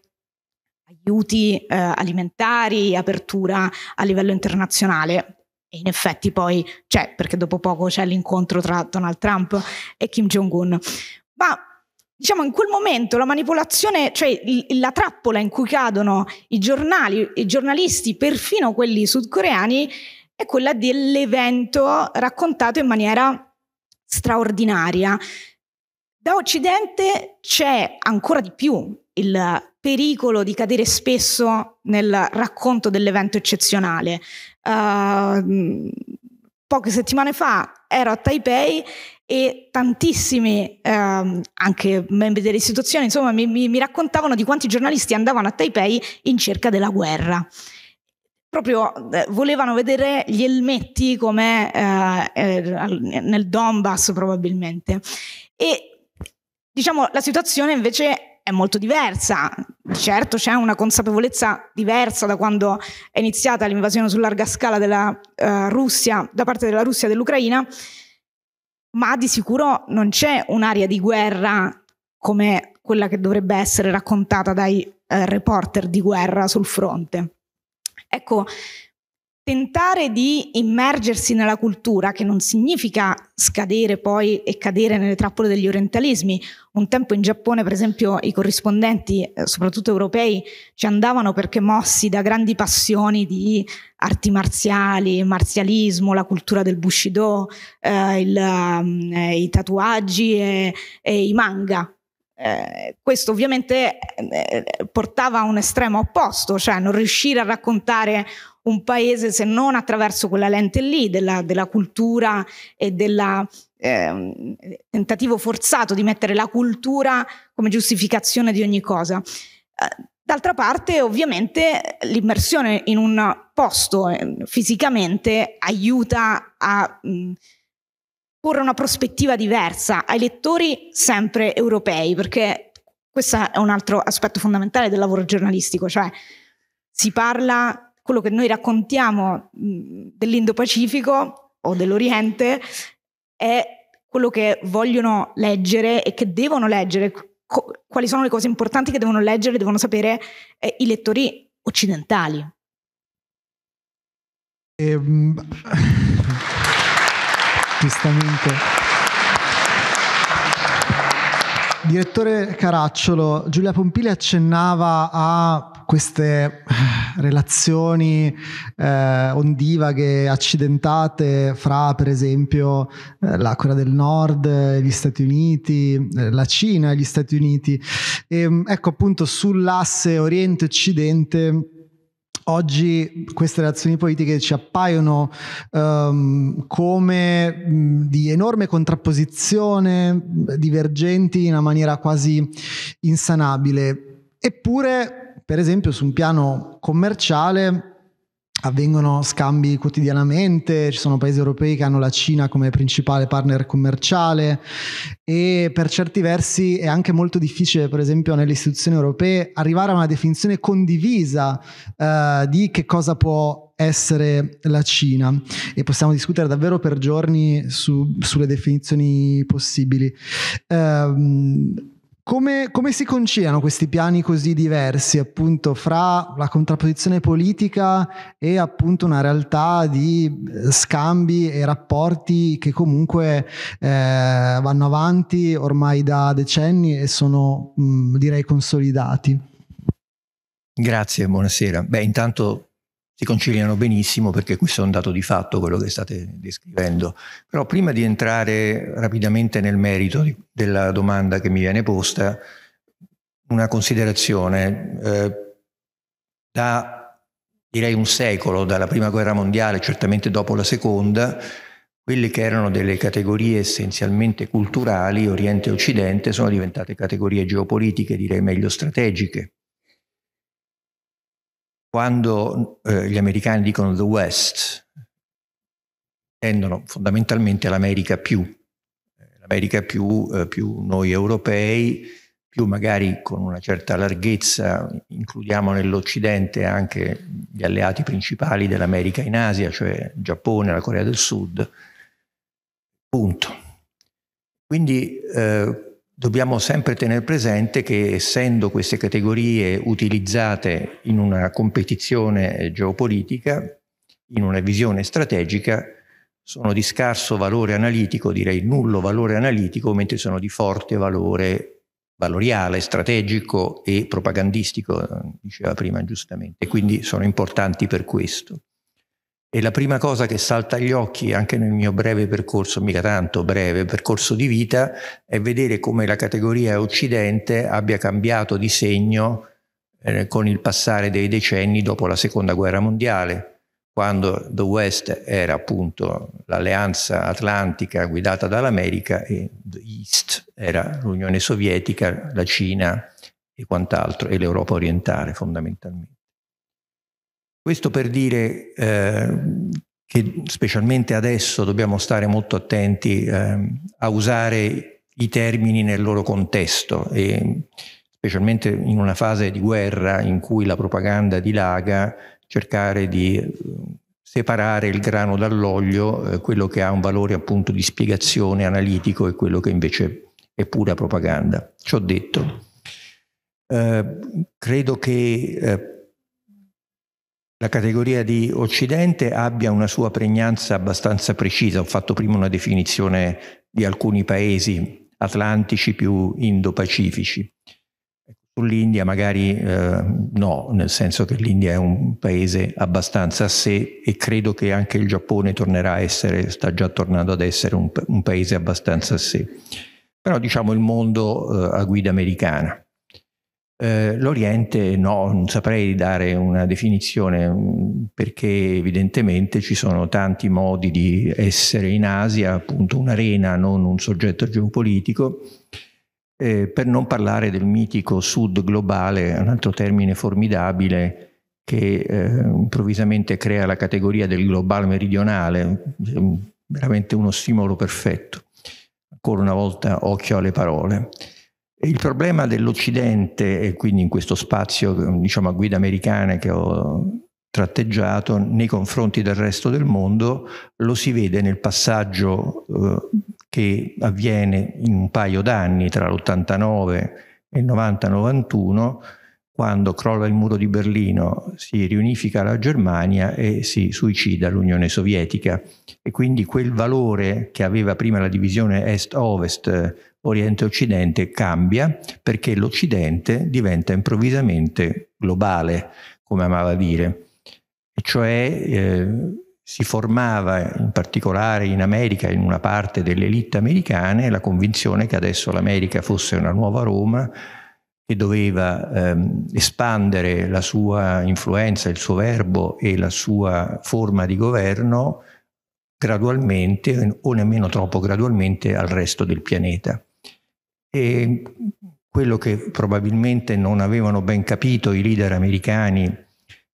D: aiuti eh, alimentari, apertura a livello internazionale. E in effetti poi c'è, perché dopo poco c'è l'incontro tra Donald Trump e Kim Jong-un. Ma diciamo in quel momento la manipolazione, cioè la trappola in cui cadono i giornali, i giornalisti, perfino quelli sudcoreani, è quella dell'evento raccontato in maniera straordinaria. Da Occidente c'è ancora di più il pericolo di cadere spesso nel racconto dell'evento eccezionale. Uh, poche settimane fa ero a Taipei e tantissimi ehm, anche membri delle istituzioni insomma mi, mi, mi raccontavano di quanti giornalisti andavano a Taipei in cerca della guerra proprio eh, volevano vedere gli elmetti come eh, er, nel Donbass probabilmente. E diciamo la situazione invece è molto diversa. Certo c'è una consapevolezza diversa da quando è iniziata l'invasione su larga scala della eh, Russia, da parte della Russia e dell'Ucraina, ma di sicuro non c'è un'area di guerra come quella che dovrebbe essere raccontata dai eh, reporter di guerra sul fronte. Ecco, Tentare di immergersi nella cultura, che non significa scadere poi e cadere nelle trappole degli orientalismi. Un tempo in Giappone, per esempio, i corrispondenti, eh, soprattutto europei, ci andavano perché mossi da grandi passioni di arti marziali, marzialismo, la cultura del bushido, eh, il, mm, eh, i tatuaggi e, e i manga. Eh, questo ovviamente eh, portava a un estremo opposto, cioè non riuscire a raccontare un paese se non attraverso quella lente lì della, della cultura e del eh, tentativo forzato di mettere la cultura come giustificazione di ogni cosa. Eh, d'altra parte, ovviamente, l'immersione in un posto eh, fisicamente aiuta a mh, porre una prospettiva diversa ai lettori sempre europei, perché questo è un altro aspetto fondamentale del lavoro giornalistico, cioè si parla, quello che noi raccontiamo dell'Indo-Pacifico o dell'Oriente è quello che vogliono leggere e che devono leggere, quali sono le cose importanti che devono leggere, devono sapere eh, i lettori occidentali.
B: Ehm giustamente. Direttore Caracciolo, Giulia Pompili accennava a queste relazioni eh, ondivaghe, accidentate fra per esempio eh, la Corea del Nord, gli Stati Uniti, eh, la Cina e gli Stati Uniti. E, ehm, ecco appunto sull'asse Oriente-Occidente Oggi queste relazioni politiche ci appaiono um, come di enorme contrapposizione, divergenti in una maniera quasi insanabile. Eppure, per esempio, su un piano commerciale avvengono scambi quotidianamente, ci sono paesi europei che hanno la Cina come principale partner commerciale e per certi versi è anche molto difficile, per esempio, nelle istituzioni europee arrivare a una definizione condivisa eh, di che cosa può essere la Cina e possiamo discutere davvero per giorni su, sulle definizioni possibili. Eh, come, come, si conciliano questi piani così diversi appunto fra la contrapposizione politica e appunto una realtà di eh, scambi e rapporti che comunque eh, vanno avanti ormai da decenni e sono mh, direi consolidati?
E: Grazie, buonasera. Beh, intanto si conciliano benissimo perché questo è un dato di fatto quello che state descrivendo. Però prima di entrare rapidamente nel merito di, della domanda che mi viene posta, una considerazione. Eh, da direi un secolo, dalla prima guerra mondiale, certamente dopo la seconda, quelle che erano delle categorie essenzialmente culturali, Oriente e Occidente, sono diventate categorie geopolitiche, direi meglio strategiche quando eh, gli americani dicono the West, tendono fondamentalmente all'America più, l'America più, eh, più noi europei, più magari con una certa larghezza, includiamo nell'Occidente anche gli alleati principali dell'America in Asia, cioè Giappone, la Corea del Sud, punto. Quindi eh, Dobbiamo sempre tenere presente che essendo queste categorie utilizzate in una competizione eh, geopolitica, in una visione strategica, sono di scarso valore analitico, direi nullo valore analitico, mentre sono di forte valore valoriale, strategico e propagandistico, eh, diceva prima giustamente, e quindi sono importanti per questo. E la prima cosa che salta agli occhi, anche nel mio breve percorso, mica tanto breve, percorso di vita, è vedere come la categoria Occidente abbia cambiato di segno eh, con il passare dei decenni dopo la Seconda Guerra Mondiale, quando The West era appunto l'alleanza atlantica guidata dall'America e The East era l'Unione Sovietica, la Cina e quant'altro, e l'Europa orientale fondamentalmente. Questo per dire eh, che specialmente adesso dobbiamo stare molto attenti eh, a usare i termini nel loro contesto e specialmente in una fase di guerra in cui la propaganda dilaga, cercare di eh, separare il grano dall'olio, eh, quello che ha un valore appunto di spiegazione analitico e quello che invece è pura propaganda. Ciò detto, eh, credo che eh, la categoria di Occidente abbia una sua pregnanza abbastanza precisa. Ho fatto prima una definizione di alcuni paesi atlantici più indo-pacifici. Sull'India magari eh, no, nel senso che l'India è un paese abbastanza a sé e credo che anche il Giappone tornerà a essere, sta già tornando ad essere un, un paese abbastanza a sé. Però diciamo il mondo eh, a guida americana. Eh, L'Oriente no, non saprei dare una definizione mm, perché evidentemente ci sono tanti modi di essere in Asia, appunto un'arena, non un soggetto geopolitico. Eh, per non parlare del mitico sud globale, un altro termine formidabile che eh, improvvisamente crea la categoria del globale meridionale, mm, veramente uno stimolo perfetto. Ancora una volta occhio alle parole. Il problema dell'Occidente, e quindi in questo spazio diciamo, a guida americana che ho tratteggiato nei confronti del resto del mondo, lo si vede nel passaggio eh, che avviene in un paio d'anni tra l'89 e il 90-91 quando crolla il muro di Berlino, si riunifica la Germania e si suicida l'Unione Sovietica. E quindi quel valore che aveva prima la divisione est-ovest, oriente-occidente, cambia perché l'Occidente diventa improvvisamente globale, come amava dire. E cioè eh, si formava, in particolare in America, in una parte delle elite americane, la convinzione che adesso l'America fosse una nuova Roma, che doveva ehm, espandere la sua influenza, il suo verbo e la sua forma di governo gradualmente o nemmeno troppo gradualmente al resto del pianeta. E quello che probabilmente non avevano ben capito i leader americani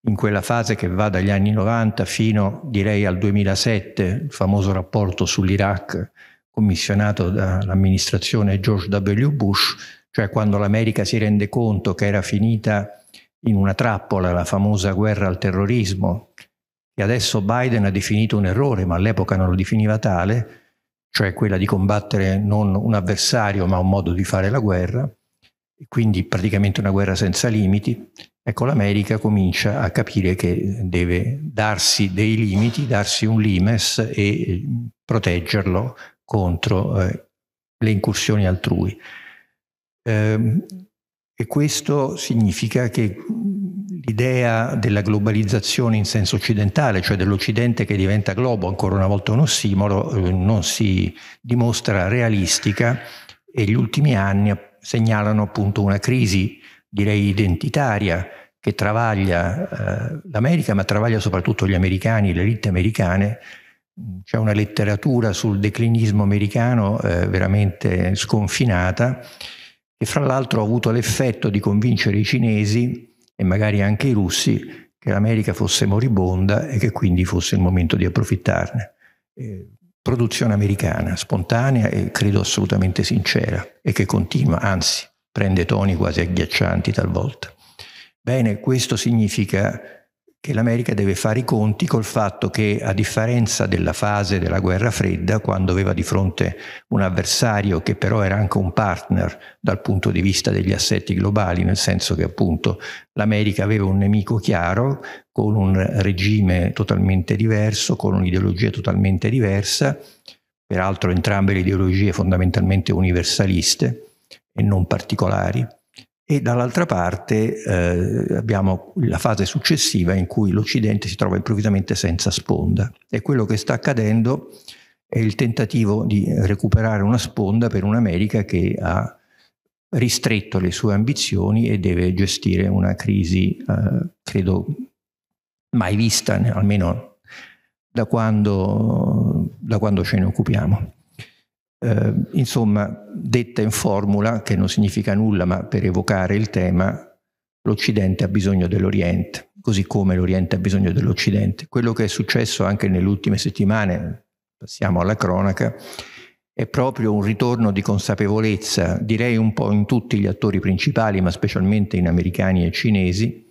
E: in quella fase che va dagli anni 90 fino direi al 2007, il famoso rapporto sull'Iraq commissionato dall'amministrazione George W. Bush, cioè quando l'America si rende conto che era finita in una trappola la famosa guerra al terrorismo, che adesso Biden ha definito un errore, ma all'epoca non lo definiva tale, cioè quella di combattere non un avversario ma un modo di fare la guerra, e quindi praticamente una guerra senza limiti, ecco l'America comincia a capire che deve darsi dei limiti, darsi un limes e eh, proteggerlo contro eh, le incursioni altrui. Eh, e questo significa che l'idea della globalizzazione in senso occidentale, cioè dell'Occidente che diventa globo, ancora una volta un ossimoro, eh, non si dimostra realistica e gli ultimi anni segnalano appunto una crisi, direi identitaria, che travaglia eh, l'America, ma travaglia soprattutto gli americani, le elite americane. C'è una letteratura sul declinismo americano eh, veramente sconfinata e fra l'altro ha avuto l'effetto di convincere i cinesi e magari anche i russi che l'America fosse moribonda e che quindi fosse il momento di approfittarne. Eh, produzione americana, spontanea e credo assolutamente sincera e che continua, anzi prende toni quasi agghiaccianti talvolta. Bene, questo significa che l'America deve fare i conti col fatto che, a differenza della fase della guerra fredda, quando aveva di fronte un avversario che però era anche un partner dal punto di vista degli assetti globali, nel senso che appunto l'America aveva un nemico chiaro, con un regime totalmente diverso, con un'ideologia totalmente diversa, peraltro entrambe le ideologie fondamentalmente universaliste e non particolari e dall'altra parte eh, abbiamo la fase successiva in cui l'Occidente si trova improvvisamente senza sponda e quello che sta accadendo è il tentativo di recuperare una sponda per un'America che ha ristretto le sue ambizioni e deve gestire una crisi, eh, credo, mai vista, almeno da quando, da quando ce ne occupiamo. Eh, insomma, detta in formula, che non significa nulla, ma per evocare il tema, l'Occidente ha bisogno dell'Oriente, così come l'Oriente ha bisogno dell'Occidente. Quello che è successo anche nelle ultime settimane, passiamo alla cronaca, è proprio un ritorno di consapevolezza, direi un po' in tutti gli attori principali, ma specialmente in americani e cinesi,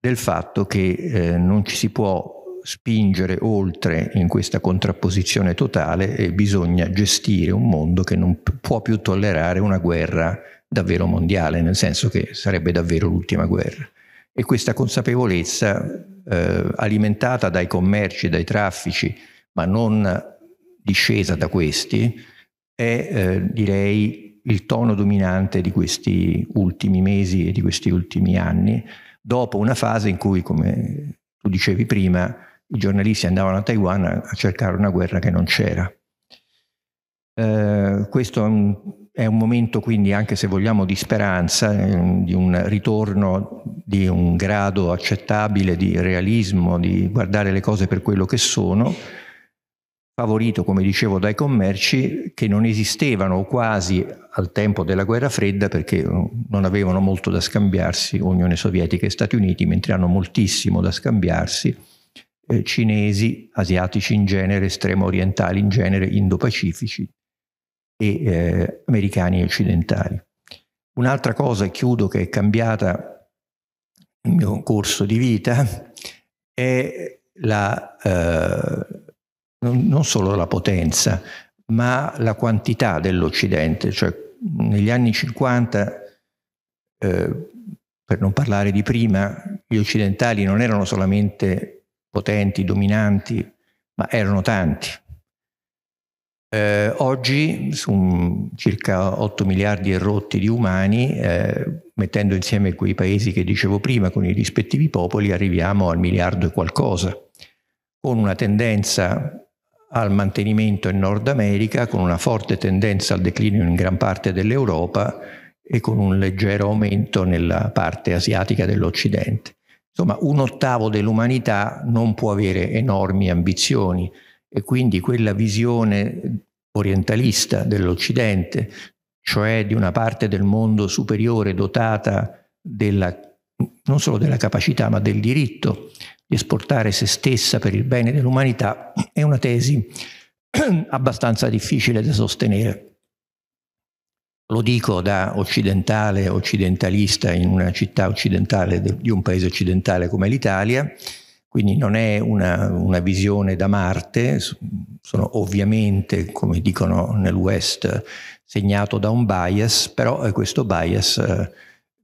E: del fatto che eh, non ci si può spingere oltre in questa contrapposizione totale e bisogna gestire un mondo che non può più tollerare una guerra davvero mondiale, nel senso che sarebbe davvero l'ultima guerra. E questa consapevolezza eh, alimentata dai commerci, dai traffici, ma non discesa da questi, è eh, direi il tono dominante di questi ultimi mesi e di questi ultimi anni, dopo una fase in cui, come tu dicevi prima, i giornalisti andavano a Taiwan a, a cercare una guerra che non c'era. Eh, questo è un, è un, momento quindi anche se vogliamo di speranza, eh, di un ritorno di un grado accettabile di realismo, di guardare le cose per quello che sono, favorito come dicevo dai commerci che non esistevano quasi al tempo della guerra fredda perché eh, non avevano molto da scambiarsi Unione Sovietica e Stati Uniti, mentre hanno moltissimo da scambiarsi eh, cinesi, asiatici in genere, estremo orientali in genere, indo-pacifici e eh, americani occidentali. Un'altra cosa, e chiudo, che è cambiata nel mio corso di vita è la, eh, non solo la potenza, ma la quantità dell'Occidente. Cioè, negli anni 50, eh, per non parlare di prima, gli occidentali non erano solamente potenti, dominanti, ma erano tanti. Eh, oggi su circa 8 miliardi e rotti di umani, eh, mettendo insieme quei paesi che dicevo prima con i rispettivi popoli, arriviamo al miliardo e qualcosa, con una tendenza al mantenimento in Nord America, con una forte tendenza al declino in gran parte dell'Europa e con un leggero aumento nella parte asiatica dell'Occidente. Insomma, un ottavo dell'umanità non può avere enormi ambizioni e quindi quella visione orientalista dell'Occidente, cioè di una parte del mondo superiore dotata della, non solo della capacità ma del diritto di esportare se stessa per il bene dell'umanità, è una tesi abbastanza difficile da sostenere. Lo dico da occidentale, occidentalista in una città occidentale di un paese occidentale come l'Italia, quindi non è una, una visione da Marte, sono ovviamente, come dicono nel West, segnato da un bias, però eh, questo bias eh,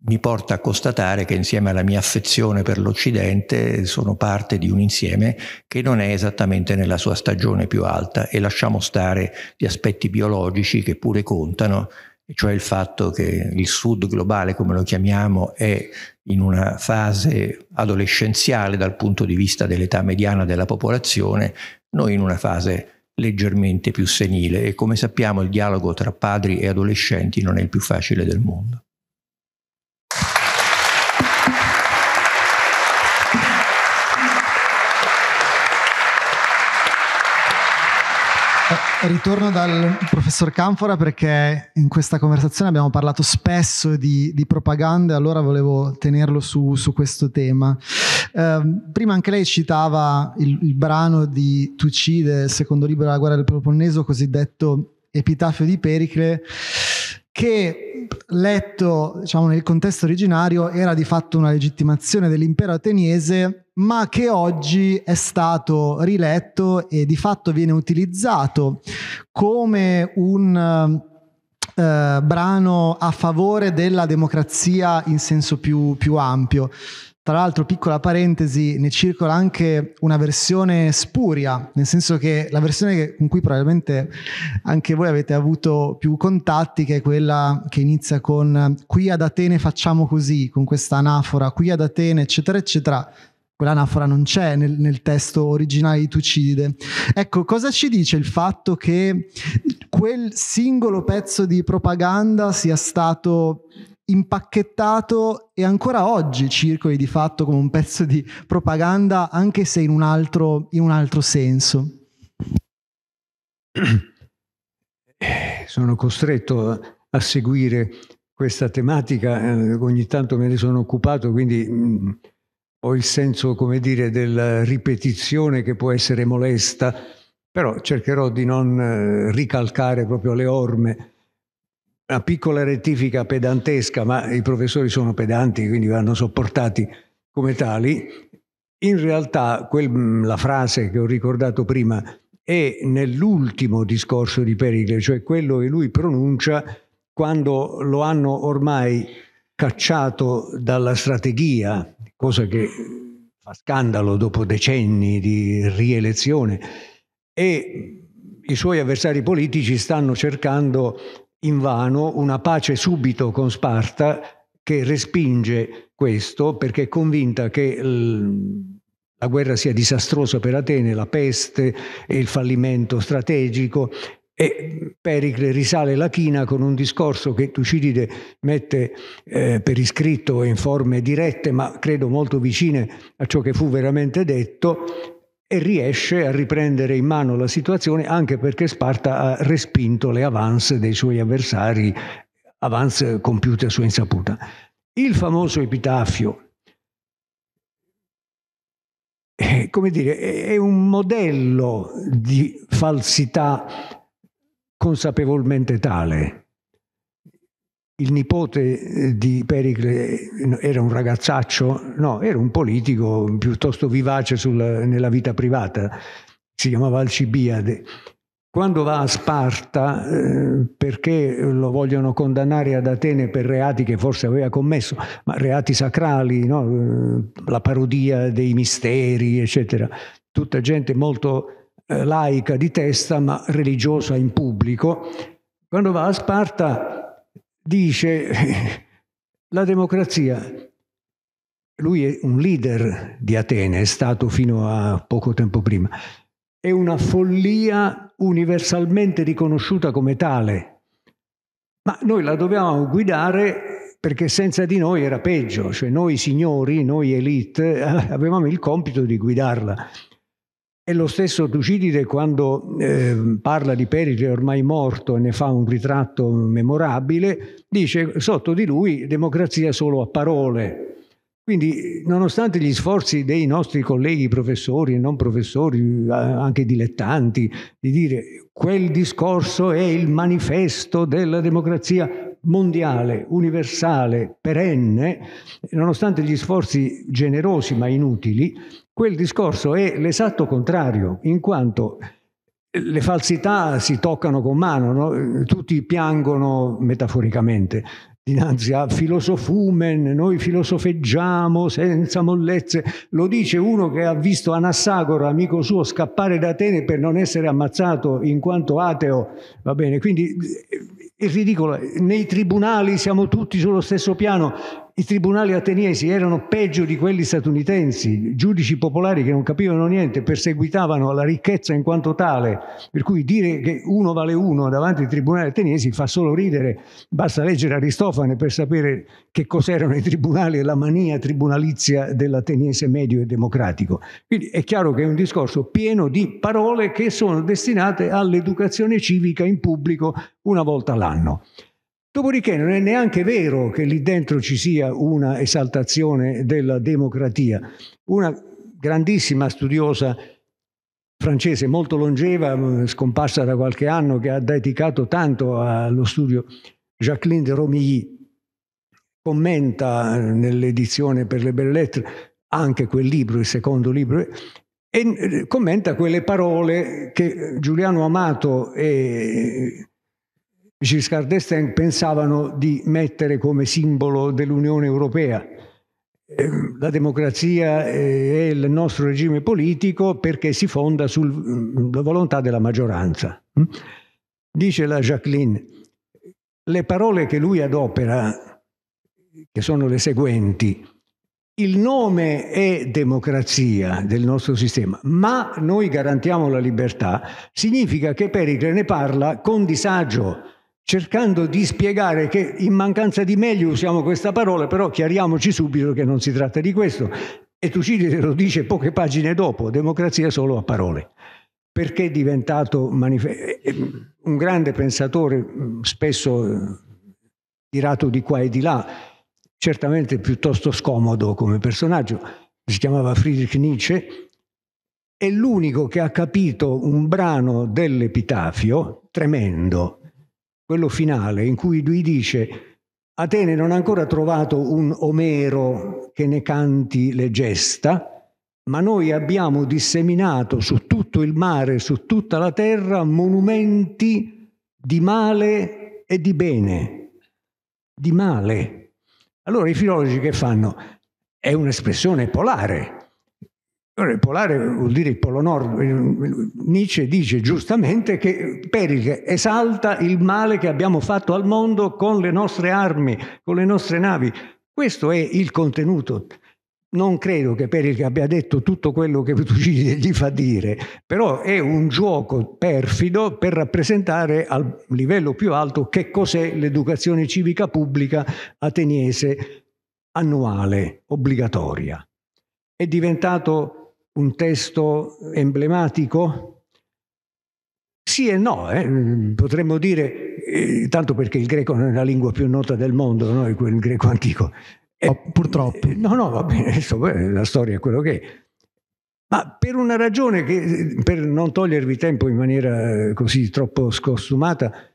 E: mi porta a constatare che insieme alla mia affezione per l'Occidente sono parte di un insieme che non è esattamente nella sua stagione più alta e lasciamo stare gli aspetti biologici che pure contano, cioè il fatto che il sud globale, come lo chiamiamo, è in una fase adolescenziale dal punto di vista dell'età mediana della popolazione, noi in una fase leggermente più senile e come sappiamo il dialogo tra padri e adolescenti non è il più facile del mondo.
B: ritorno dal professor Canfora perché in questa conversazione abbiamo parlato spesso di, di propaganda e allora volevo tenerlo su, su questo tema. Eh, prima anche lei citava il, il brano di Tucide, secondo libro della guerra del Peloponneso, cosiddetto Epitafio di Pericle, che letto diciamo, nel contesto originario era di fatto una legittimazione dell'impero ateniese ma che oggi è stato riletto e di fatto viene utilizzato come un... Eh, brano a favore della democrazia in senso più, più ampio. Tra l'altro, piccola parentesi, ne circola anche una versione spuria, nel senso che la versione con cui probabilmente anche voi avete avuto più contatti, che è quella che inizia con qui ad Atene facciamo così, con questa anafora, qui ad Atene, eccetera, eccetera, quell'anafora non c'è nel, nel, testo originale di Tucidide. Ecco, cosa ci dice il fatto che quel singolo pezzo di propaganda sia stato impacchettato e ancora oggi circoli di fatto come un pezzo di propaganda, anche se in un altro, in un altro senso?
C: Sono costretto a seguire questa tematica, eh, ogni tanto me ne sono occupato, quindi mm, o il senso, come dire, della ripetizione che può essere molesta, però cercherò di non eh, ricalcare proprio le orme. Una piccola rettifica pedantesca, ma i professori sono pedanti, quindi vanno sopportati come tali. In realtà quel, mm, la frase che ho ricordato prima è nell'ultimo discorso di Pericle, cioè quello che lui pronuncia quando lo hanno ormai cacciato dalla strategia, cosa che fa scandalo dopo decenni di rielezione, e i suoi avversari politici stanno cercando invano una pace subito con Sparta che respinge questo perché è convinta che la guerra sia disastrosa per Atene, la peste e il fallimento strategico e Pericle risale la china con un discorso che Tucidide mette eh, per iscritto in forme dirette, ma credo molto vicine a ciò che fu veramente detto, e riesce a riprendere in mano la situazione anche perché Sparta ha respinto le avance dei suoi avversari, avance compiute a sua insaputa. Il famoso epitafio, è, eh, come dire, è un modello di falsità consapevolmente tale. Il nipote eh, di Pericle era un ragazzaccio, no, era un politico piuttosto vivace sul, nella vita privata, si chiamava Alcibiade. Quando va a Sparta, eh, perché lo vogliono condannare ad Atene per reati che forse aveva commesso, ma reati sacrali, no? Eh, la parodia dei misteri, eccetera. Tutta gente molto eh, laica di testa ma religiosa in pubblico, quando va a Sparta dice la democrazia. Lui è un leader di Atene, è stato fino a poco tempo prima. È una follia universalmente riconosciuta come tale, ma noi la dovevamo guidare perché senza di noi era peggio, cioè noi signori, noi elite, eh, avevamo il compito di guidarla. E lo stesso Tucidide quando eh, parla di Pericle ormai morto e ne fa un ritratto memorabile, dice sotto di lui democrazia solo a parole. Quindi nonostante gli sforzi dei nostri colleghi professori e non professori, anche dilettanti, di dire quel discorso è il manifesto della democrazia, mondiale, universale, perenne, nonostante gli sforzi generosi ma inutili, quel discorso è l'esatto contrario, in quanto le falsità si toccano con mano, no? tutti piangono metaforicamente dinanzi a filosofumen, noi filosofeggiamo senza mollezze, lo dice uno che ha visto Anassagora, amico suo, scappare da Atene per non essere ammazzato in quanto ateo, va bene, quindi è ridicolo. Nei tribunali siamo tutti sullo stesso piano. I tribunali ateniesi erano peggio di quelli statunitensi, giudici popolari che non capivano niente, perseguitavano la ricchezza in quanto tale, per cui dire che uno vale uno davanti ai tribunali ateniesi fa solo ridere, basta leggere Aristofane per sapere che cos'erano i tribunali e la mania tribunalizia dell'ateniese medio e democratico. Quindi è chiaro che è un discorso pieno di parole che sono destinate all'educazione civica in pubblico una volta l'anno. Dopodiché non è neanche vero che lì dentro ci sia una esaltazione della democratia. Una grandissima studiosa francese molto longeva, scomparsa da qualche anno, che ha dedicato tanto allo studio, Jacqueline de Romilly, commenta nell'edizione per le belle lettere anche quel libro, il secondo libro, e commenta quelle parole che Giuliano Amato e Giscard d'Estaing pensavano di mettere come simbolo dell'Unione Europea. Ehm, la democrazia eh, è il nostro regime politico perché si fonda sulla mm, volontà della maggioranza. Mm? Dice la Jacqueline, le parole che lui adopera, che sono le seguenti, il nome è democrazia del nostro sistema, ma noi garantiamo la libertà, significa che Pericle ne parla con disagio, cercando di spiegare che in mancanza di meglio usiamo questa parola, però chiariamoci subito che non si tratta di questo. E Tucidide lo dice poche pagine dopo, democrazia solo a parole perché è diventato manife- eh, eh, un grande pensatore, mm, spesso eh, tirato di qua e di là, certamente piuttosto scomodo come personaggio, si chiamava Friedrich Nietzsche, è l'unico che ha capito un brano dell'Epitafio, tremendo, quello finale, in cui lui dice Atene non ha ancora trovato un Omero che ne canti le gesta, ma noi abbiamo disseminato su tutto il mare, su tutta la terra, monumenti di male e di bene. Di male. Allora i filologi che fanno? È un'espressione polare allora, il polare vuol dire il polo nord. Nietzsche dice giustamente che Pericle esalta il male che abbiamo fatto al mondo con le nostre armi, con le nostre navi. Questo è il contenuto. Non credo che Pericle abbia detto tutto quello che Tucide gli fa dire, però è un gioco perfido per rappresentare al livello più alto che cos'è l'educazione civica pubblica ateniese annuale, obbligatoria. È diventato un testo emblematico? Sì e no, eh? potremmo dire, eh, tanto perché il greco non è la lingua più nota del mondo, no? il greco antico. Eh, oh, purtroppo. Eh, no, no, va bene, adesso, beh, la storia è quello che è. Ma per una ragione che, per non togliervi tempo in maniera eh, così troppo scostumata,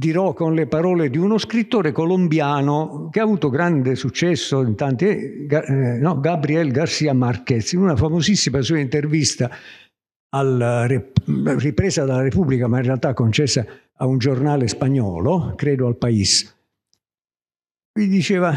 C: dirò con le parole di uno scrittore colombiano che ha avuto grande successo in tanti, eh, eh, no, Gabriel Garcia Marquez, in una famosissima sua intervista al, eh, ripresa dalla Repubblica, ma in realtà concessa a un giornale spagnolo, credo al País. Lui diceva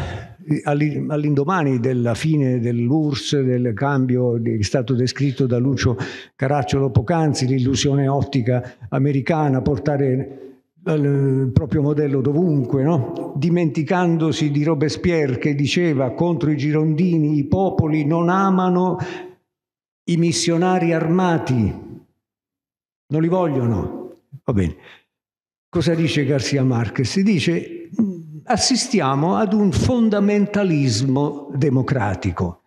C: all'indomani della fine dell'URSS, del cambio che è stato descritto da Lucio Caracciolo Pocanzi, l'illusione ottica americana, portare il eh, proprio modello dovunque, no? dimenticandosi di Robespierre che diceva contro i girondini i popoli non amano i missionari armati, non li vogliono. Va bene. Cosa dice Garcia Marquez? Dice mm, assistiamo ad un fondamentalismo democratico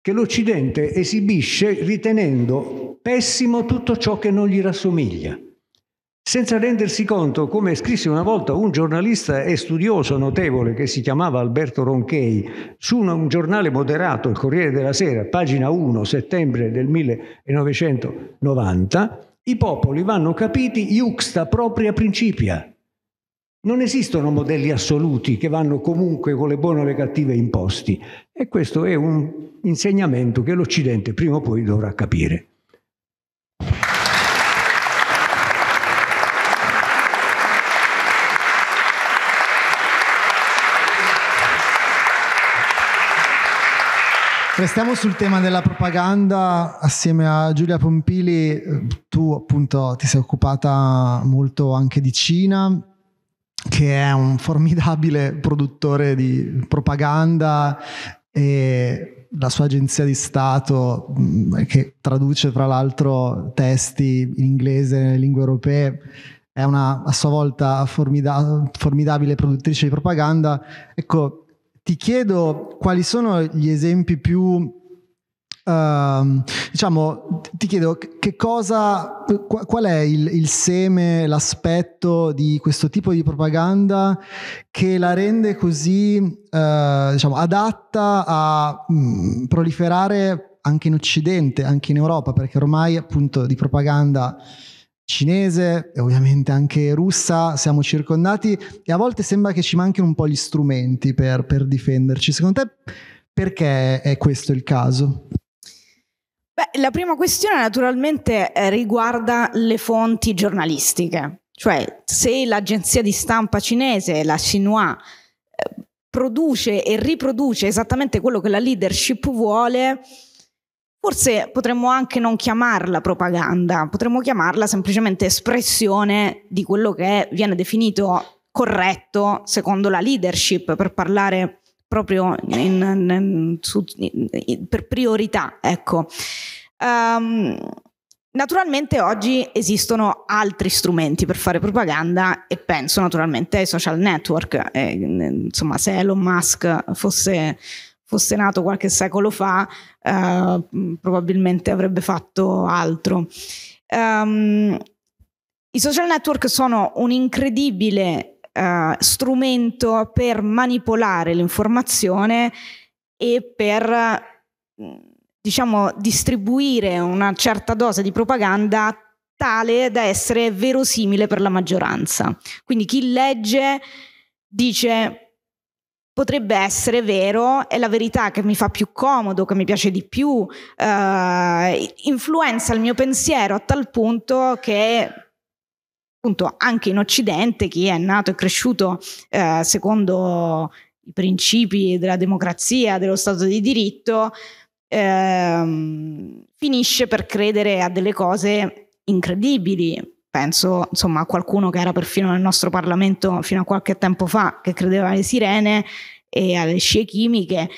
C: che l'Occidente esibisce ritenendo pessimo tutto ciò che non gli rassomiglia senza rendersi conto, come scrisse una volta un giornalista e studioso notevole che si chiamava Alberto Ronchei, su un giornale moderato, il Corriere della Sera, pagina 1, settembre del 1990, i popoli vanno capiti iuxta propria principia. Non esistono modelli assoluti che vanno comunque con le buone o le cattive imposti e questo è un insegnamento che l'Occidente prima o poi dovrà capire.
B: Restiamo sul tema della propaganda, assieme a Giulia Pompili tu appunto ti sei occupata molto anche di Cina, che è un formidabile produttore di propaganda e la sua agenzia di Stato mm, che traduce tra l'altro testi in inglese nelle lingue europee è una a sua volta formida- formidabile produttrice di propaganda. Ecco, ti chiedo quali sono gli esempi più Uh, diciamo, ti chiedo che cosa, qual è il, il, seme, l'aspetto di questo tipo di propaganda che la rende così, uh, diciamo, adatta a mh, mm, proliferare anche in Occidente, anche in Europa, perché ormai appunto di propaganda cinese e ovviamente anche russa, siamo circondati e a volte sembra che ci manchino un po' gli strumenti per, per difenderci. Secondo te perché è questo il caso?
D: Beh, la prima questione naturalmente eh, riguarda le fonti giornalistiche, cioè se l'agenzia di stampa cinese, la Xinhua, eh, produce e riproduce esattamente quello che la leadership vuole, Forse potremmo anche non chiamarla propaganda, potremmo chiamarla semplicemente espressione di quello che viene definito corretto secondo la leadership, per parlare proprio in, in, su, in, per priorità. Ecco. Um, Naturalmente oggi esistono altri strumenti per fare propaganda e penso naturalmente ai social network. Eh, insomma, se Elon Musk fosse, fosse nato qualche secolo fa, eh, probabilmente avrebbe fatto altro. Um, I social network sono un incredibile eh, strumento per manipolare l'informazione e per diciamo distribuire una certa dose di propaganda tale da essere verosimile per la maggioranza. Quindi chi legge dice potrebbe essere vero, è la verità che mi fa più comodo, che mi piace di più, eh, influenza il mio pensiero a tal punto che appunto anche in Occidente chi è nato e cresciuto eh, secondo i principi della democrazia, dello Stato di diritto, eh, finisce per credere a delle cose incredibili, penso insomma a qualcuno che era perfino nel nostro Parlamento fino a qualche tempo fa che credeva alle sirene e alle scie chimiche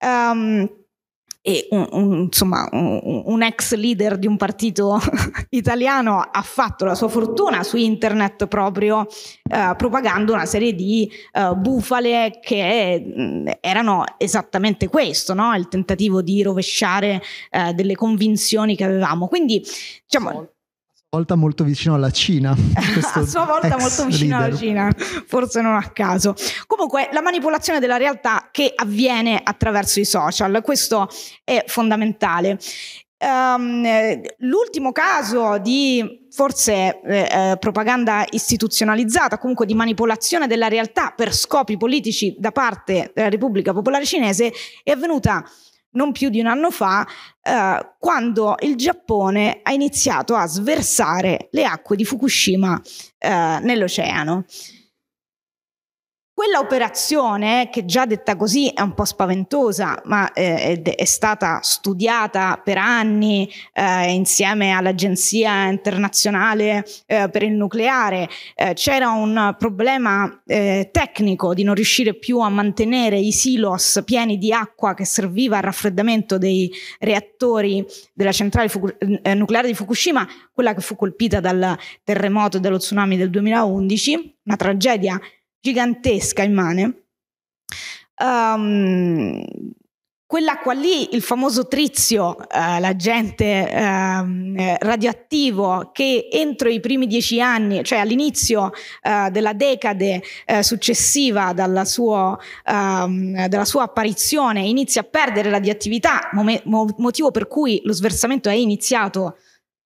D: um, e un, un, insomma un, un, ex leader di un partito italiano ha fatto la sua fortuna su internet proprio eh, propagando una serie di eh, bufale che mh, mm, erano esattamente questo, no? il tentativo di rovesciare eh, delle convinzioni che avevamo. Quindi diciamo
B: volta molto vicino alla Cina. a sua volta molto vicino leader. alla Cina,
D: forse non a caso. Comunque la manipolazione della realtà che avviene attraverso i social, questo è fondamentale. Um, l'ultimo caso di forse eh, eh, propaganda istituzionalizzata, comunque di manipolazione della realtà per scopi politici da parte della Repubblica Popolare Cinese è avvenuta non più di un anno fa, eh, quando il Giappone ha iniziato a sversare le acque di Fukushima eh, nell'oceano. Quella operazione, che già detta così è un po' spaventosa, ma eh, è, è, stata studiata per anni eh, insieme all'Agenzia internazionale eh, per il nucleare, eh, c'era un problema eh, tecnico di non riuscire più a mantenere i silos pieni di acqua che serviva al raffreddamento dei reattori della centrale Fuku- eh, nucleare di Fukushima, quella che fu colpita dal terremoto e dallo tsunami del 2011, una tragedia gigantesca, immane. Um, Quell'acqua lì, il famoso trizio, eh, l'agente ehm, eh, radioattivo che entro i primi dieci anni, cioè all'inizio eh, della decade eh, successiva dalla sua, ehm, dalla sua, apparizione, inizia a perdere radioattività, mom- motivo per cui lo sversamento è iniziato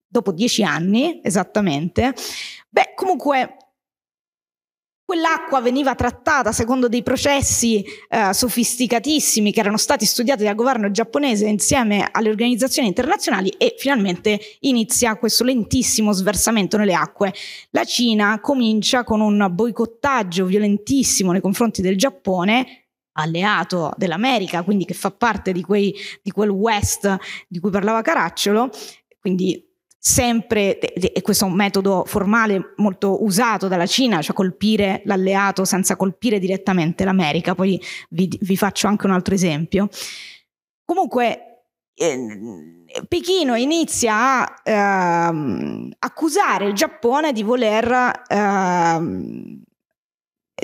D: dopo dieci anni esattamente. Beh, comunque quell'acqua veniva trattata secondo dei processi eh, sofisticatissimi che erano stati studiati dal governo giapponese insieme alle organizzazioni internazionali e finalmente inizia questo lentissimo sversamento nelle acque. La Cina comincia con un boicottaggio violentissimo nei confronti del Giappone alleato dell'America, quindi che fa parte di, quei, di quel West di cui parlava Caracciolo, quindi sempre, e questo è un metodo formale molto usato dalla Cina, cioè colpire l'alleato senza colpire direttamente l'America, poi vi, vi, faccio anche un altro esempio. Comunque, eh, Pechino inizia a eh, accusare il Giappone di voler eh,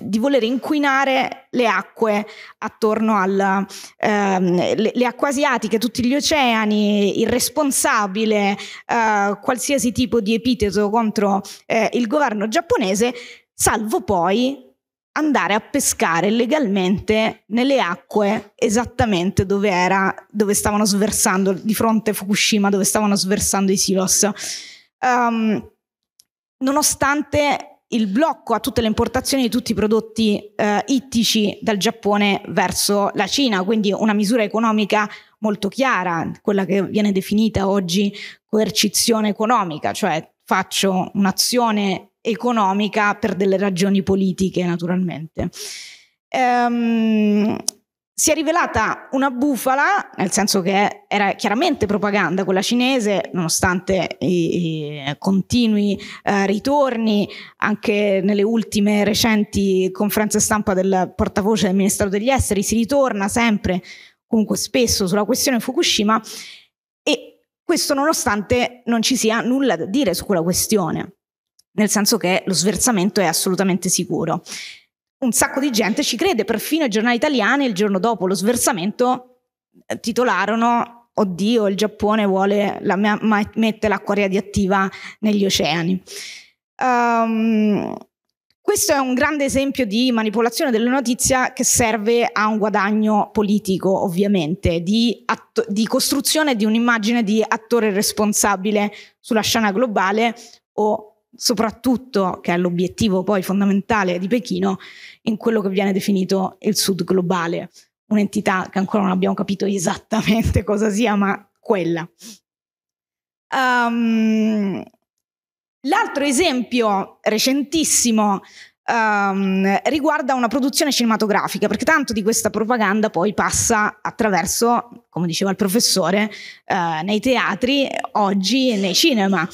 D: di voler inquinare le acque attorno al, ehm, le, le, acque asiatiche, tutti gli oceani, irresponsabile, eh, qualsiasi tipo di epiteto contro eh, il governo giapponese, salvo poi andare a pescare legalmente nelle acque esattamente dove era, dove stavano sversando, di fronte a Fukushima, dove stavano sversando i silos. Um, nonostante il blocco a tutte le importazioni di tutti i prodotti eh, ittici dal Giappone verso la Cina, quindi una misura economica molto chiara, quella che viene definita oggi coercizione economica, cioè faccio un'azione economica per delle ragioni politiche naturalmente. Ehm, si è rivelata una bufala, nel senso che era chiaramente propaganda quella cinese, nonostante i, i continui eh, ritorni anche nelle ultime recenti conferenze stampa del portavoce del Ministero degli Esteri, si ritorna sempre, comunque spesso, sulla questione Fukushima e questo nonostante non ci sia nulla da dire su quella questione, nel senso che lo sversamento è assolutamente sicuro un sacco di gente ci crede, perfino i giornali italiani il giorno dopo lo sversamento eh, titolarono Oddio, il Giappone vuole la, mette l'acqua radioattiva negli oceani. Um, questo è un grande esempio di manipolazione della notizia che serve a un guadagno politico, ovviamente, di, di costruzione di un'immagine di attore responsabile sulla scena globale o soprattutto, che è l'obiettivo poi fondamentale di Pechino, in quello che viene definito il sud globale, un'entità che ancora non abbiamo capito esattamente cosa sia, ma quella. Um, l'altro esempio recentissimo um, riguarda una produzione cinematografica, perché tanto di questa propaganda poi passa attraverso, come diceva il professore, uh, nei teatri, oggi nei cinema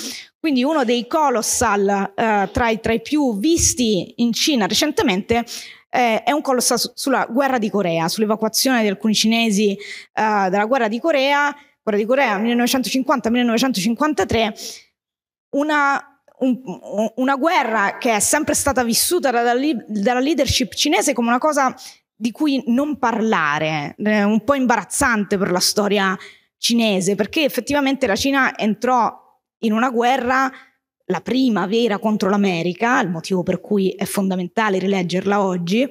D: quindi uno dei colossal eh, tra, i, tra, i, più visti in Cina recentemente eh, è un colossal su, sulla guerra di Corea, sull'evacuazione di alcuni cinesi eh, dalla guerra di Corea, guerra di Corea 1950-1953, una, un, una, guerra che è sempre stata vissuta dalla, dalla leadership cinese come una cosa di cui non parlare, eh, un po' imbarazzante per la storia cinese, perché effettivamente la Cina entrò in una guerra, la prima vera contro l'America, il motivo per cui è fondamentale rileggerla oggi,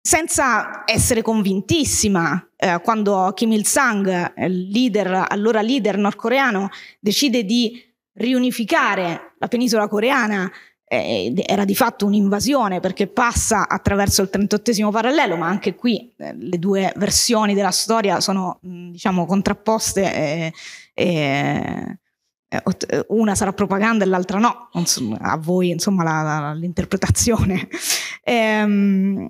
D: senza essere convintissima, eh, quando Kim Il-sung, leader, allora leader nordcoreano, decide di riunificare la penisola coreana, eh, era di fatto un'invasione perché passa attraverso il 38 parallelo, ma anche qui eh, le due versioni della storia sono mh, diciamo, contrapposte eh, e, eh, una sarà propaganda e l'altra no, a voi insomma la, la, l'interpretazione. Ehm,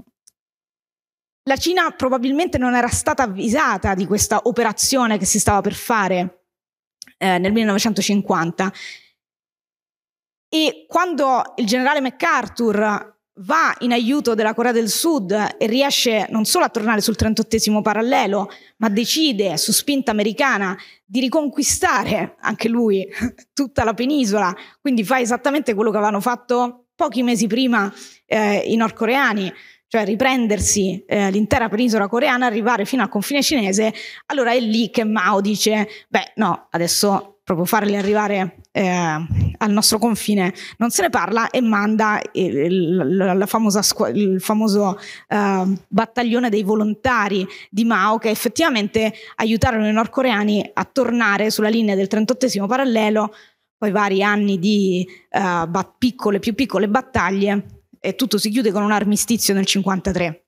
D: la Cina probabilmente non era stata avvisata di questa operazione che si stava per fare eh, nel 1950 e quando il generale MacArthur va in aiuto della Corea del Sud e riesce non solo a tornare sul 38 parallelo, ma decide, su spinta americana, di riconquistare anche lui tutta la penisola, quindi fa esattamente quello che avevano fatto pochi mesi prima eh, i nordcoreani, cioè riprendersi eh, l'intera penisola coreana, arrivare fino al confine cinese, allora è lì che Mao dice, beh no, adesso proprio farli arrivare eh, al nostro confine non se ne parla e manda eh, il, la, la famosa il famoso eh, battaglione dei volontari di Mao che effettivamente aiutarono i nordcoreani a tornare sulla linea del 38 parallelo, poi vari anni di eh, piccole, più piccole battaglie e tutto si chiude con un armistizio nel 1953.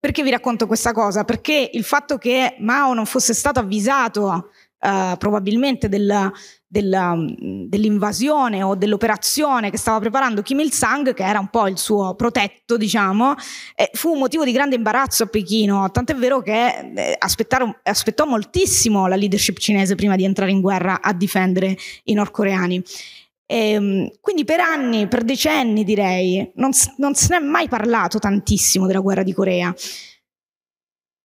D: Perché vi racconto questa cosa? Perché il fatto che Mao non fosse stato avvisato eh, probabilmente della, della, mm, dell'invasione o dell'operazione che stava preparando Kim Il-sung, che era un po' il suo protetto, diciamo, eh, fu motivo di grande imbarazzo a Pechino, tant'è vero che eh, aspettò moltissimo la leadership cinese prima di entrare in guerra a difendere i nordcoreani. E, ehm, quindi per anni, per decenni direi, non, non se n'è mai parlato tantissimo della guerra di Corea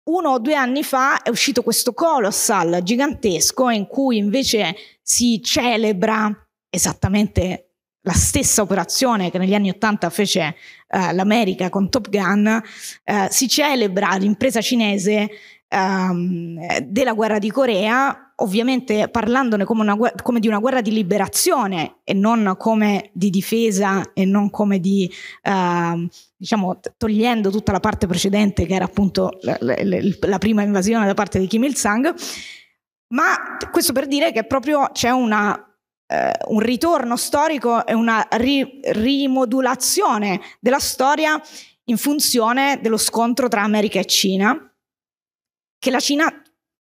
D: uno o due anni fa è uscito questo colossal gigantesco in cui invece si celebra esattamente la stessa operazione che negli anni Ottanta fece eh, l'America con Top Gun, eh, si celebra l'impresa cinese ehm, della guerra di Corea, ovviamente parlandone come, una, come, di una guerra di liberazione e non come di difesa e non come di, ehm, diciamo, togliendo tutta la parte precedente che era appunto la, la, la prima invasione da parte di Kim Il-sung, ma questo per dire che proprio c'è una Uh, un ritorno storico e una ri- rimodulazione della storia in funzione dello scontro tra America e Cina che la Cina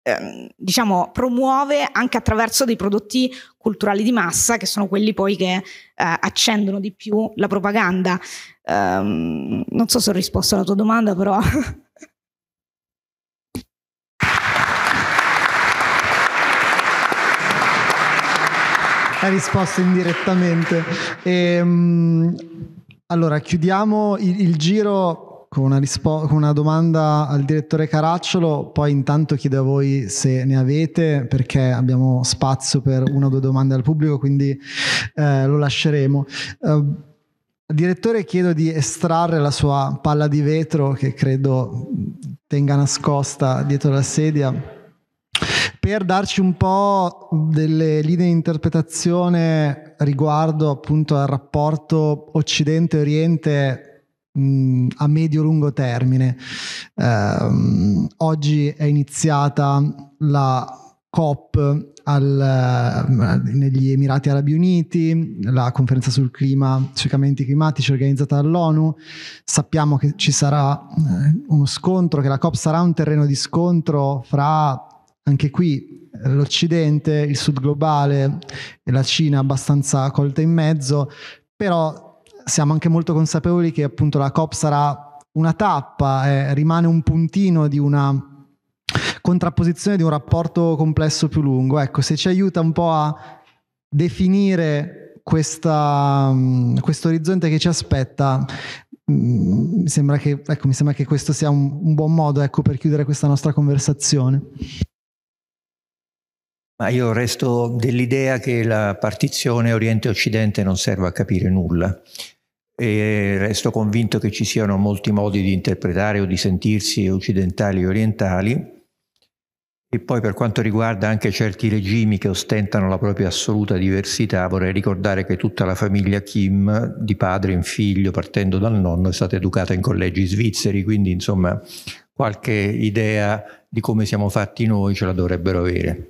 D: ehm, diciamo, promuove anche attraverso dei prodotti culturali di massa, che sono quelli poi che eh, accendono di più la propaganda. Um, non so se ho risposto alla tua domanda,
B: però. Ha risposto indirettamente. E, ehm, allora, chiudiamo il, il giro con una, rispo- con una domanda al direttore Caracciolo, poi intanto chiedo a voi se ne avete perché abbiamo spazio per una o due domande al pubblico, quindi eh, lo lasceremo. Uh, direttore chiedo di estrarre la sua palla di vetro che credo tenga nascosta dietro la sedia per darci un po' delle linee di interpretazione riguardo appunto al rapporto Occidente-Oriente mh, mm, a medio-lungo termine. Eh, oggi è iniziata la COP al, eh, negli Emirati Arabi Uniti, la conferenza sul clima, sui cambiamenti climatici organizzata dall'ONU. Sappiamo che ci sarà eh, uno scontro, che la COP sarà un terreno di scontro fra anche qui l'Occidente, il Sud globale e la Cina abbastanza colta in mezzo, però siamo anche molto consapevoli che appunto la COP sarà una tappa, eh, rimane un puntino di una contrapposizione di un rapporto complesso più lungo. Ecco, se ci aiuta un po' a definire mm, questo orizzonte che ci aspetta, mi mm, sembra che, ecco, mi sembra che questo sia un, un buon modo ecco, per chiudere questa nostra conversazione.
E: Ma io resto dell'idea che la partizione Oriente-Occidente non serva a capire nulla, e resto convinto che ci siano molti modi di interpretare o di sentirsi occidentali e orientali. E poi per quanto riguarda anche certi regimi che ostentano la propria assoluta diversità, vorrei ricordare che tutta la famiglia Kim, di padre in figlio, partendo dal nonno, è stata educata in collegi svizzeri, quindi insomma qualche idea di come siamo fatti noi ce la dovrebbero avere.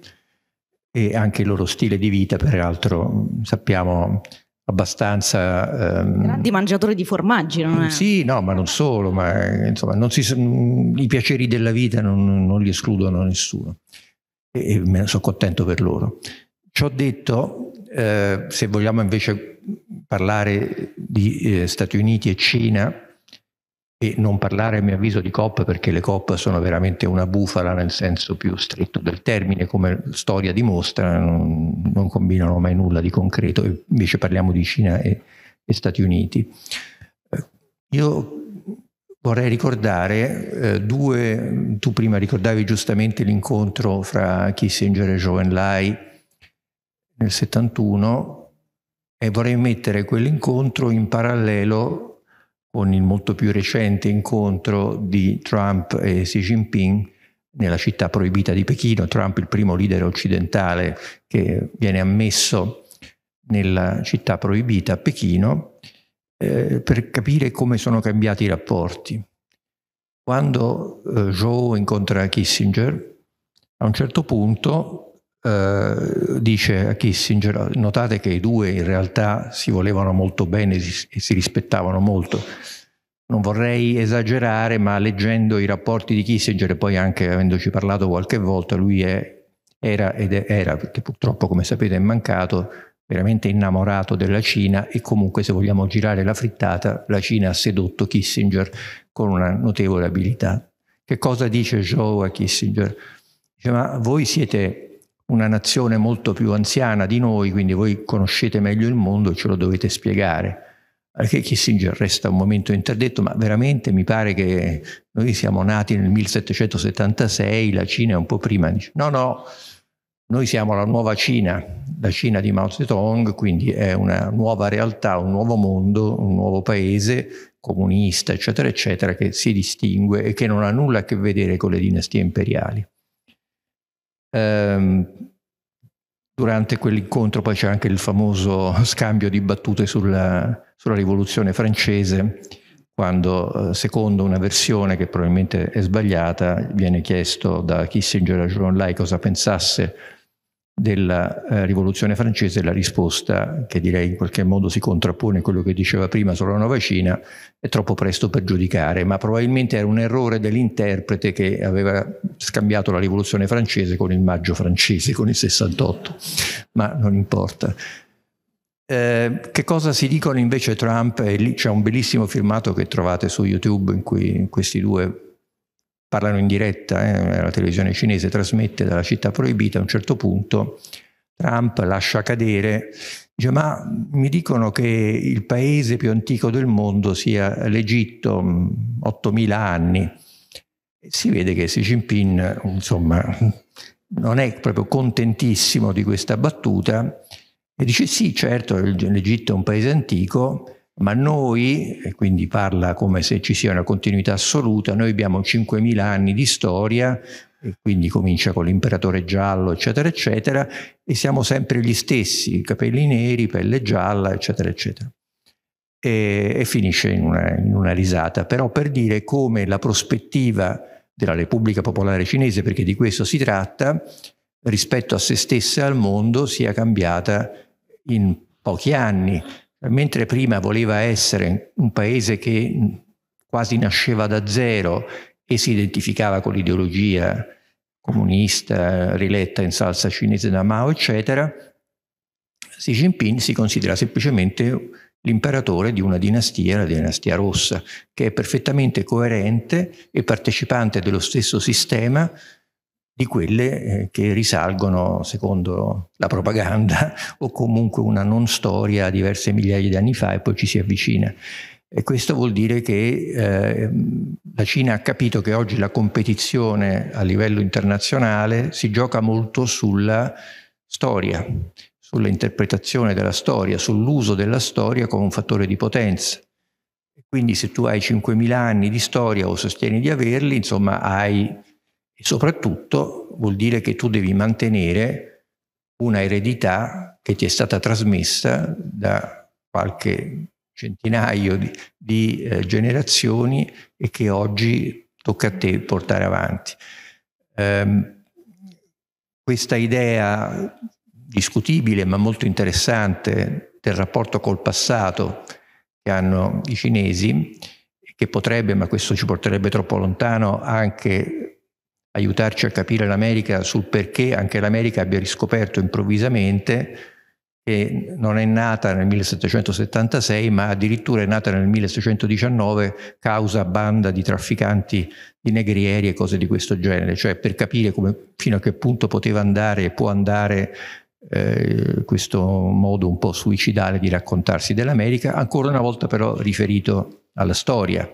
E: E anche il loro stile di vita, peraltro, sappiamo abbastanza... Ehm, Grandi
D: mangiatori di formaggi, non è?
E: Sì, no, ma non solo, ma insomma, si, mm, i piaceri della vita non, non li escludono a nessuno e, e me ne sono contento per loro. Ciò detto, eh, se vogliamo invece parlare di eh, Stati Uniti e Cina, e non parlare a mio avviso di COP perché le COP sono veramente una bufala nel senso più stretto del termine, come storia dimostra, non, non combinano mai nulla di concreto, invece parliamo di Cina e, e Stati Uniti. Eh, io vorrei ricordare eh, due, tu prima ricordavi giustamente l'incontro fra Kissinger e Zhou Enlai nel 71 e vorrei mettere quell'incontro in parallelo con il molto più recente incontro di Trump e Xi Jinping nella città proibita di Pechino. Trump, il primo leader occidentale che viene ammesso nella città proibita, a Pechino, eh, per capire come sono cambiati i rapporti. Quando eh, Joe incontra Kissinger, a un certo punto eh, dice a Kissinger, notate che i due in realtà si volevano molto bene e si rispettavano molto. Non vorrei esagerare, ma leggendo i rapporti di Kissinger e poi anche avendoci parlato qualche volta, lui è, era ed era, perché purtroppo come sapete è mancato, veramente innamorato della Cina e comunque se vogliamo girare la frittata, la Cina ha sedotto Kissinger con una notevole abilità. Che cosa dice Zhou a Kissinger? Dice ma voi siete una nazione molto più anziana di noi, quindi voi conoscete meglio il mondo e ce lo dovete spiegare. Perché Kissinger resta un momento interdetto, ma veramente mi pare che noi siamo nati nel 1776, la Cina è un po' prima. Dice, no, no, noi siamo la nuova Cina, la Cina di Mao Zedong, quindi è una nuova realtà, un nuovo mondo, un nuovo paese comunista, eccetera, eccetera, che si distingue e che non ha nulla a che vedere con le dinastie imperiali. Ehm, durante quell'incontro poi c'è anche il famoso scambio di battute sulla, sulla rivoluzione francese, quando eh, secondo una versione che probabilmente è sbagliata viene chiesto da Kissinger a John Lai cosa pensasse della eh, rivoluzione francese la risposta che direi in qualche modo si contrappone a quello che diceva prima sulla nuova Cina è troppo presto per giudicare ma probabilmente era un errore dell'interprete che aveva scambiato la rivoluzione francese con il maggio francese con il 68 ma non importa eh, che cosa si dicono invece Trump e lì c'è un bellissimo filmato che trovate su YouTube in cui questi due parlano in diretta, eh, la televisione cinese trasmette dalla città proibita, a un certo punto Trump lascia cadere, dice ma mi dicono che il paese più antico del mondo sia l'Egitto, 8.000 mm, anni. Si vede che Xi Jinping, insomma, non è proprio contentissimo di questa battuta e dice sì, certo, l'Egitto è un paese antico, ma noi, e quindi parla come se ci sia una continuità assoluta, noi abbiamo 5.000 anni di storia, e quindi comincia con l'imperatore giallo, eccetera, eccetera, e siamo sempre gli stessi, capelli neri, pelle gialla, eccetera, eccetera. E, e finisce in una, in una risata, però per dire come la prospettiva della Repubblica Popolare Cinese, perché di questo si tratta, rispetto a se stessa e al mondo, sia cambiata in pochi anni mentre prima voleva essere un paese che quasi nasceva da zero e si identificava con l'ideologia comunista riletta in salsa cinese da Mao, eccetera, Xi Jinping si considera semplicemente l'imperatore di una dinastia, la dinastia rossa, che è perfettamente coerente e partecipante dello stesso sistema di quelle eh, che risalgono, secondo la propaganda, o comunque una non storia diverse migliaia di anni fa e poi ci si avvicina. E questo vuol dire che eh, la Cina ha capito che oggi la competizione a livello internazionale si gioca molto sulla storia, sull'interpretazione della storia, sull'uso della storia come un fattore di potenza. Quindi se tu hai 5.000 anni di storia o sostieni di averli, insomma hai Soprattutto vuol dire che tu devi mantenere una eredità che ti è stata trasmessa da qualche centinaio di, di eh, generazioni e che oggi tocca a te portare avanti. Ehm, questa idea discutibile ma molto interessante del rapporto col passato che hanno i cinesi, che potrebbe, ma questo ci porterebbe troppo lontano, anche aiutarci a capire l'America sul perché anche l'America abbia riscoperto improvvisamente che non è nata nel 1776 ma addirittura è nata nel 1619 causa banda di trafficanti di negrieri e cose di questo genere, cioè per capire come, fino a che punto poteva andare e può andare eh, questo modo un po' suicidale di raccontarsi dell'America, ancora una volta però riferito alla storia.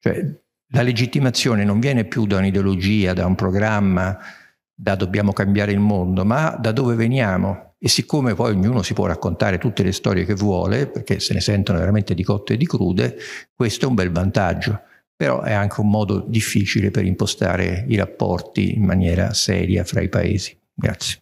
E: Cioè, la legittimazione non viene più da un'ideologia, da un programma, da dobbiamo cambiare il mondo, ma da dove veniamo. E siccome poi ognuno si può raccontare tutte le storie che vuole, perché se ne sentono veramente di cotte e di crude, questo è un bel vantaggio. Però è anche un modo difficile per impostare i rapporti in maniera seria fra i paesi. Grazie.